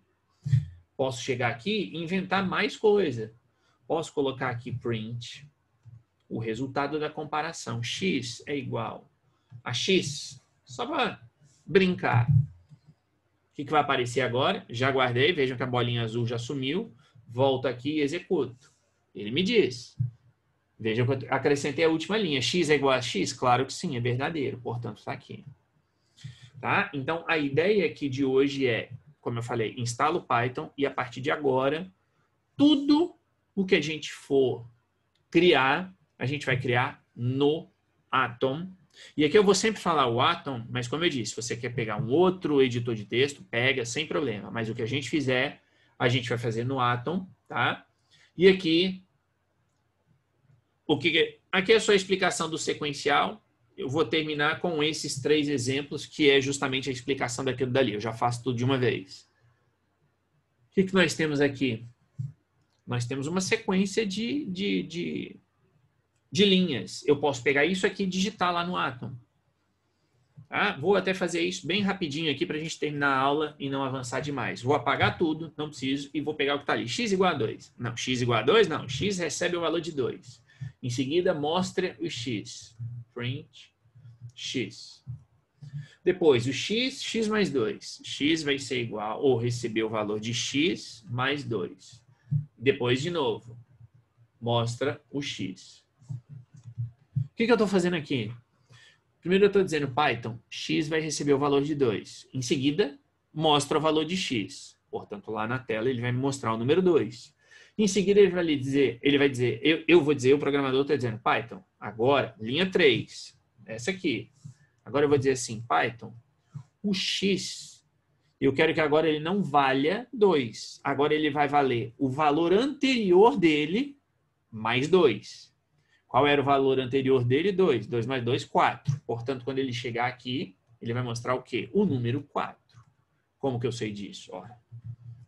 Posso chegar aqui e inventar mais coisa. Posso colocar aqui print, o resultado da comparação. X é igual a X, só para brincar. O que, que vai aparecer agora? Já guardei, vejam que a bolinha azul já sumiu. Volto aqui e executo. Ele me diz. Vejam que eu acrescentei a última linha. X é igual a X? Claro que sim, é verdadeiro. Portanto, está aqui. Tá? Então, a ideia aqui de hoje é, como eu falei, instala o Python e a partir de agora, tudo o que a gente for criar, a gente vai criar no Atom. E aqui eu vou sempre falar o Atom, mas como eu disse, se você quer pegar um outro editor de texto, pega, sem problema. Mas o que a gente fizer, a gente vai fazer no Atom, tá? E aqui, o que é? aqui é só a explicação do sequencial, eu vou terminar com esses três exemplos, que é justamente a explicação daquilo dali. Eu já faço tudo de uma vez. O que, que nós temos aqui? Nós temos uma sequência de, de, de, de linhas. Eu posso pegar isso aqui e digitar lá no Atom. Ah, vou até fazer isso bem rapidinho aqui para a gente terminar a aula e não avançar demais. Vou apagar tudo, não preciso, e vou pegar o que está ali. x igual a 2. Não, x igual a 2 não. x recebe o valor de 2. Em seguida, mostra o x print x. Depois, o x, x mais 2. x vai ser igual, ou receber o valor de x mais 2. Depois, de novo, mostra o x. O que, que eu estou fazendo aqui? Primeiro eu estou dizendo Python, x vai receber o valor de 2. Em seguida, mostra o valor de x. Portanto, lá na tela ele vai me mostrar o número 2. Em seguida, ele vai lhe dizer, ele vai dizer, eu, eu vou dizer, o programador está dizendo, Python, agora, linha 3, essa aqui. Agora eu vou dizer assim, Python, o X, eu quero que agora ele não valha 2. Agora ele vai valer o valor anterior dele mais 2. Qual era o valor anterior dele? 2. 2 mais 2, 4. Portanto, quando ele chegar aqui, ele vai mostrar o quê? O número 4. Como que eu sei disso? Ora,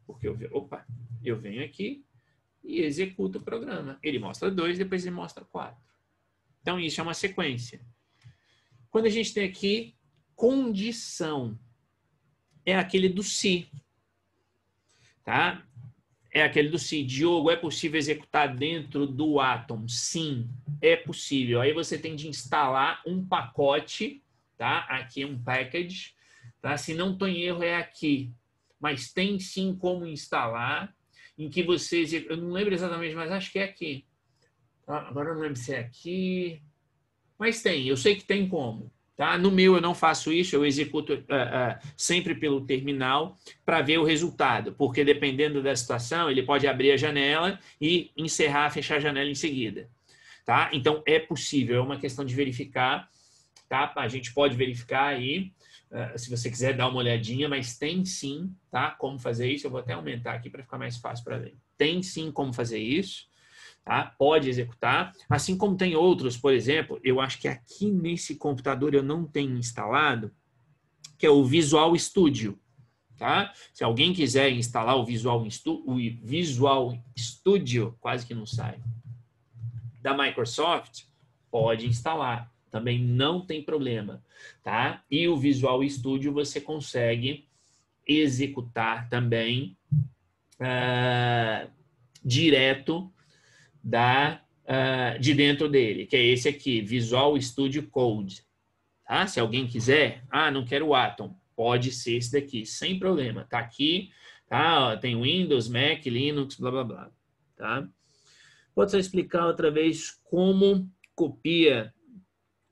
porque eu, opa, eu venho aqui, e executa o programa. Ele mostra dois, depois ele mostra quatro. Então, isso é uma sequência. Quando a gente tem aqui condição, é aquele do se. Si, tá? É aquele do se. Si. Diogo, é possível executar dentro do Atom? Sim, é possível. Aí você tem de instalar um pacote, tá? Aqui é um package, tá? Se não estou em erro, é aqui. Mas tem sim como instalar em que vocês, eu não lembro exatamente, mas acho que é aqui. Tá? Agora eu não lembro se é aqui. Mas tem, eu sei que tem como. Tá? No meu eu não faço isso, eu executo uh, uh, sempre pelo terminal para ver o resultado, porque dependendo da situação, ele pode abrir a janela e encerrar, fechar a janela em seguida. Tá? Então é possível, é uma questão de verificar. Tá? A gente pode verificar aí ah, se você quiser dar uma olhadinha, mas tem sim, tá? Como fazer isso? Eu vou até aumentar aqui para ficar mais fácil para ler. Tem sim como fazer isso, tá? Pode executar. Assim como tem outros, por exemplo, eu acho que aqui nesse computador eu não tenho instalado, que é o Visual Studio, tá? Se alguém quiser instalar o Visual, o Visual Studio, quase que não sai, da Microsoft, pode instalar também não tem problema, tá? E o Visual Studio você consegue executar também uh, direto da uh, de dentro dele, que é esse aqui, Visual Studio Code. Tá? Se alguém quiser, ah, não quero o Atom, pode ser esse daqui, sem problema. Tá aqui, tá? Ó, tem Windows, Mac, Linux, blá blá blá, tá? Vou só explicar outra vez como copia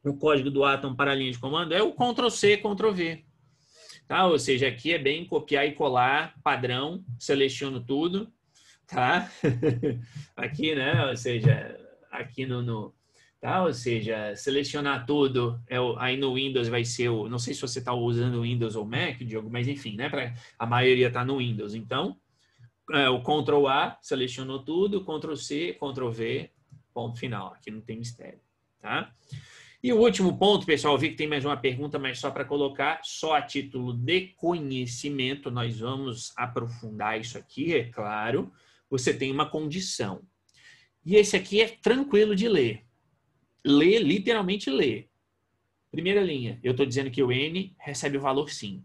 no código do Atom para a linha de comando é o Ctrl+C, Ctrl+V. Tá? Ou seja, aqui é bem copiar e colar, padrão, seleciono tudo, tá? aqui, né? Ou seja, aqui no, no tá? Ou seja, selecionar tudo, é o, aí no Windows vai ser o, não sei se você está usando Windows ou Mac, Diogo, mas enfim, né? Pra, a maioria está no Windows, então é, o Ctrl A selecionou tudo, Ctrl C, Ctrl V, ponto final. Aqui não tem mistério, tá? E o último ponto, pessoal, eu vi que tem mais uma pergunta, mas só para colocar, só a título de conhecimento, nós vamos aprofundar isso aqui, é claro. Você tem uma condição. E esse aqui é tranquilo de ler. Ler, literalmente ler. Primeira linha, eu estou dizendo que o N recebe o valor 5.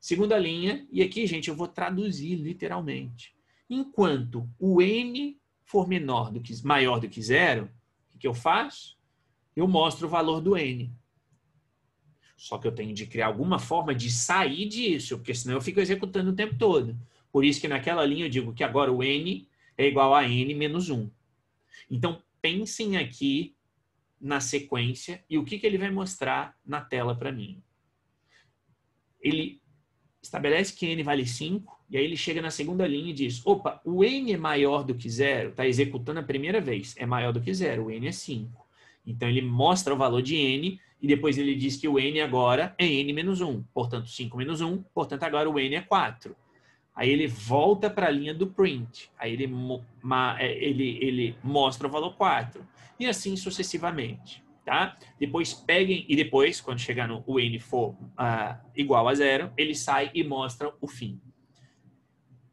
Segunda linha, e aqui, gente, eu vou traduzir literalmente. Enquanto o N for menor do que, maior do que zero, o que eu faço? eu mostro o valor do N. Só que eu tenho de criar alguma forma de sair disso, porque senão eu fico executando o tempo todo. Por isso que naquela linha eu digo que agora o N é igual a N menos 1. Então, pensem aqui na sequência e o que, que ele vai mostrar na tela para mim. Ele estabelece que N vale 5, e aí ele chega na segunda linha e diz, opa, o N é maior do que zero, está executando a primeira vez, é maior do que zero, o N é 5. Então ele mostra o valor de n e depois ele diz que o n agora é n menos 1, portanto 5 menos 1, portanto agora o n é 4. Aí ele volta para a linha do print, aí ele, é, ele, ele mostra o valor 4 e assim sucessivamente. Tá? Depois peguem e depois, quando chegar no o n for uh, igual a zero, ele sai e mostra o fim.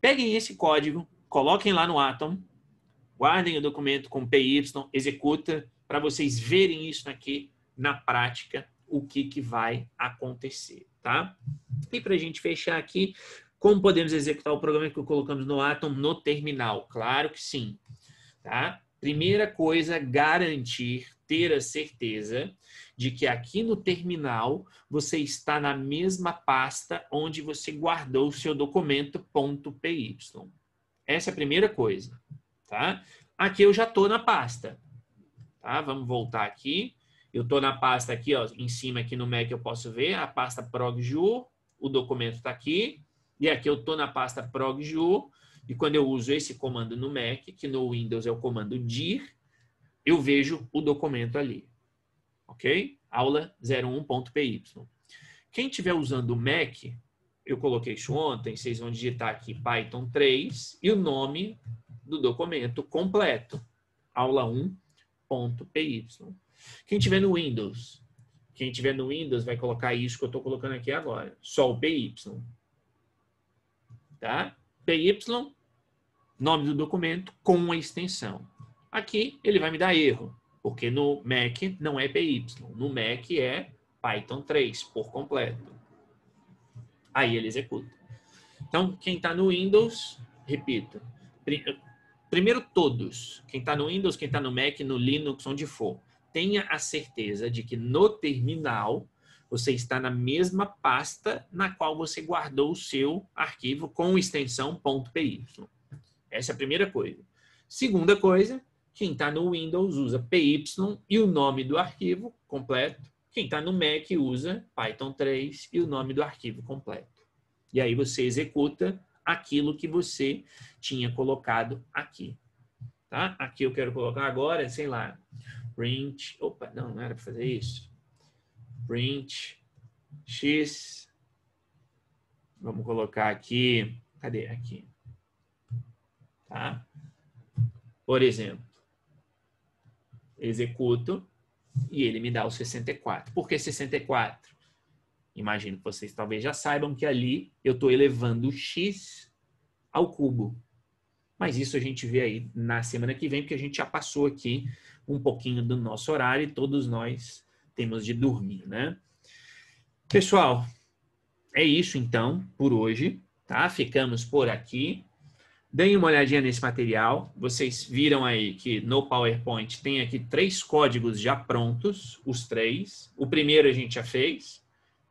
Peguem esse código, coloquem lá no Atom, guardem o documento com PY, executa, para vocês verem isso aqui na prática, o que, que vai acontecer, tá? E para a gente fechar aqui, como podemos executar o programa que colocamos no Atom no terminal? Claro que sim, tá? Primeira coisa, garantir, ter a certeza de que aqui no terminal você está na mesma pasta onde você guardou o seu documento .py. Essa é a primeira coisa, tá? Aqui eu já estou na pasta. Tá? Vamos voltar aqui. Eu estou na pasta aqui, ó, em cima aqui no Mac eu posso ver a pasta progju, o documento está aqui. E aqui eu estou na pasta progju. E quando eu uso esse comando no Mac, que no Windows é o comando dir, eu vejo o documento ali. Ok? Aula 01.py. Quem estiver usando o Mac, eu coloquei isso ontem, vocês vão digitar aqui Python 3 e o nome do documento completo. Aula 1 .py. Quem tiver no Windows, quem tiver no Windows vai colocar isso que eu estou colocando aqui agora, só o PY. Tá? PY, nome do documento com a extensão. Aqui ele vai me dar erro, porque no Mac não é PY, no Mac é Python 3 por completo. Aí ele executa. Então, quem está no Windows, repito, Primeiro, todos. Quem está no Windows, quem está no Mac, no Linux, onde for. Tenha a certeza de que no terminal você está na mesma pasta na qual você guardou o seu arquivo com extensão .py. Essa é a primeira coisa. Segunda coisa, quem está no Windows usa PY e o nome do arquivo completo. Quem está no Mac usa Python 3 e o nome do arquivo completo. E aí você executa aquilo que você tinha colocado aqui. Tá? Aqui eu quero colocar agora, sei lá, print, opa, não, não era para fazer isso. Print x, vamos colocar aqui, cadê? Aqui. Tá? Por exemplo, executo e ele me dá o 64. Por que 64? Imagino que vocês talvez já saibam que ali eu estou elevando o x ao cubo. Mas isso a gente vê aí na semana que vem, porque a gente já passou aqui um pouquinho do nosso horário e todos nós temos de dormir, né? Pessoal, é isso então por hoje, tá? Ficamos por aqui. Deem uma olhadinha nesse material. Vocês viram aí que no PowerPoint tem aqui três códigos já prontos, os três. O primeiro a gente já fez,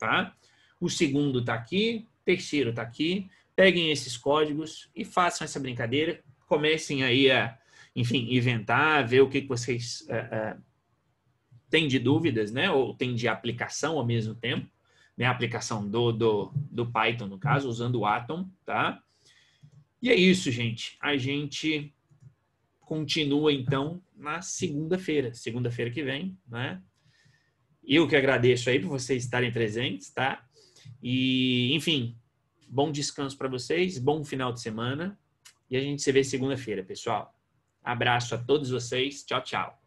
tá? O segundo está aqui, terceiro está aqui. Peguem esses códigos e façam essa brincadeira. Comecem aí a, enfim, inventar, ver o que, vocês uh, uh, têm de dúvidas, né? Ou têm de aplicação ao mesmo tempo. Né? A aplicação do, do, do Python, no caso, usando o Atom, tá? E é isso, gente. A gente continua, então, na segunda-feira. Segunda-feira que vem, né? Eu que agradeço aí por vocês estarem presentes, tá? E, enfim, bom descanso para vocês, bom final de semana. E a gente se vê segunda-feira, pessoal. Abraço a todos vocês. Tchau, tchau.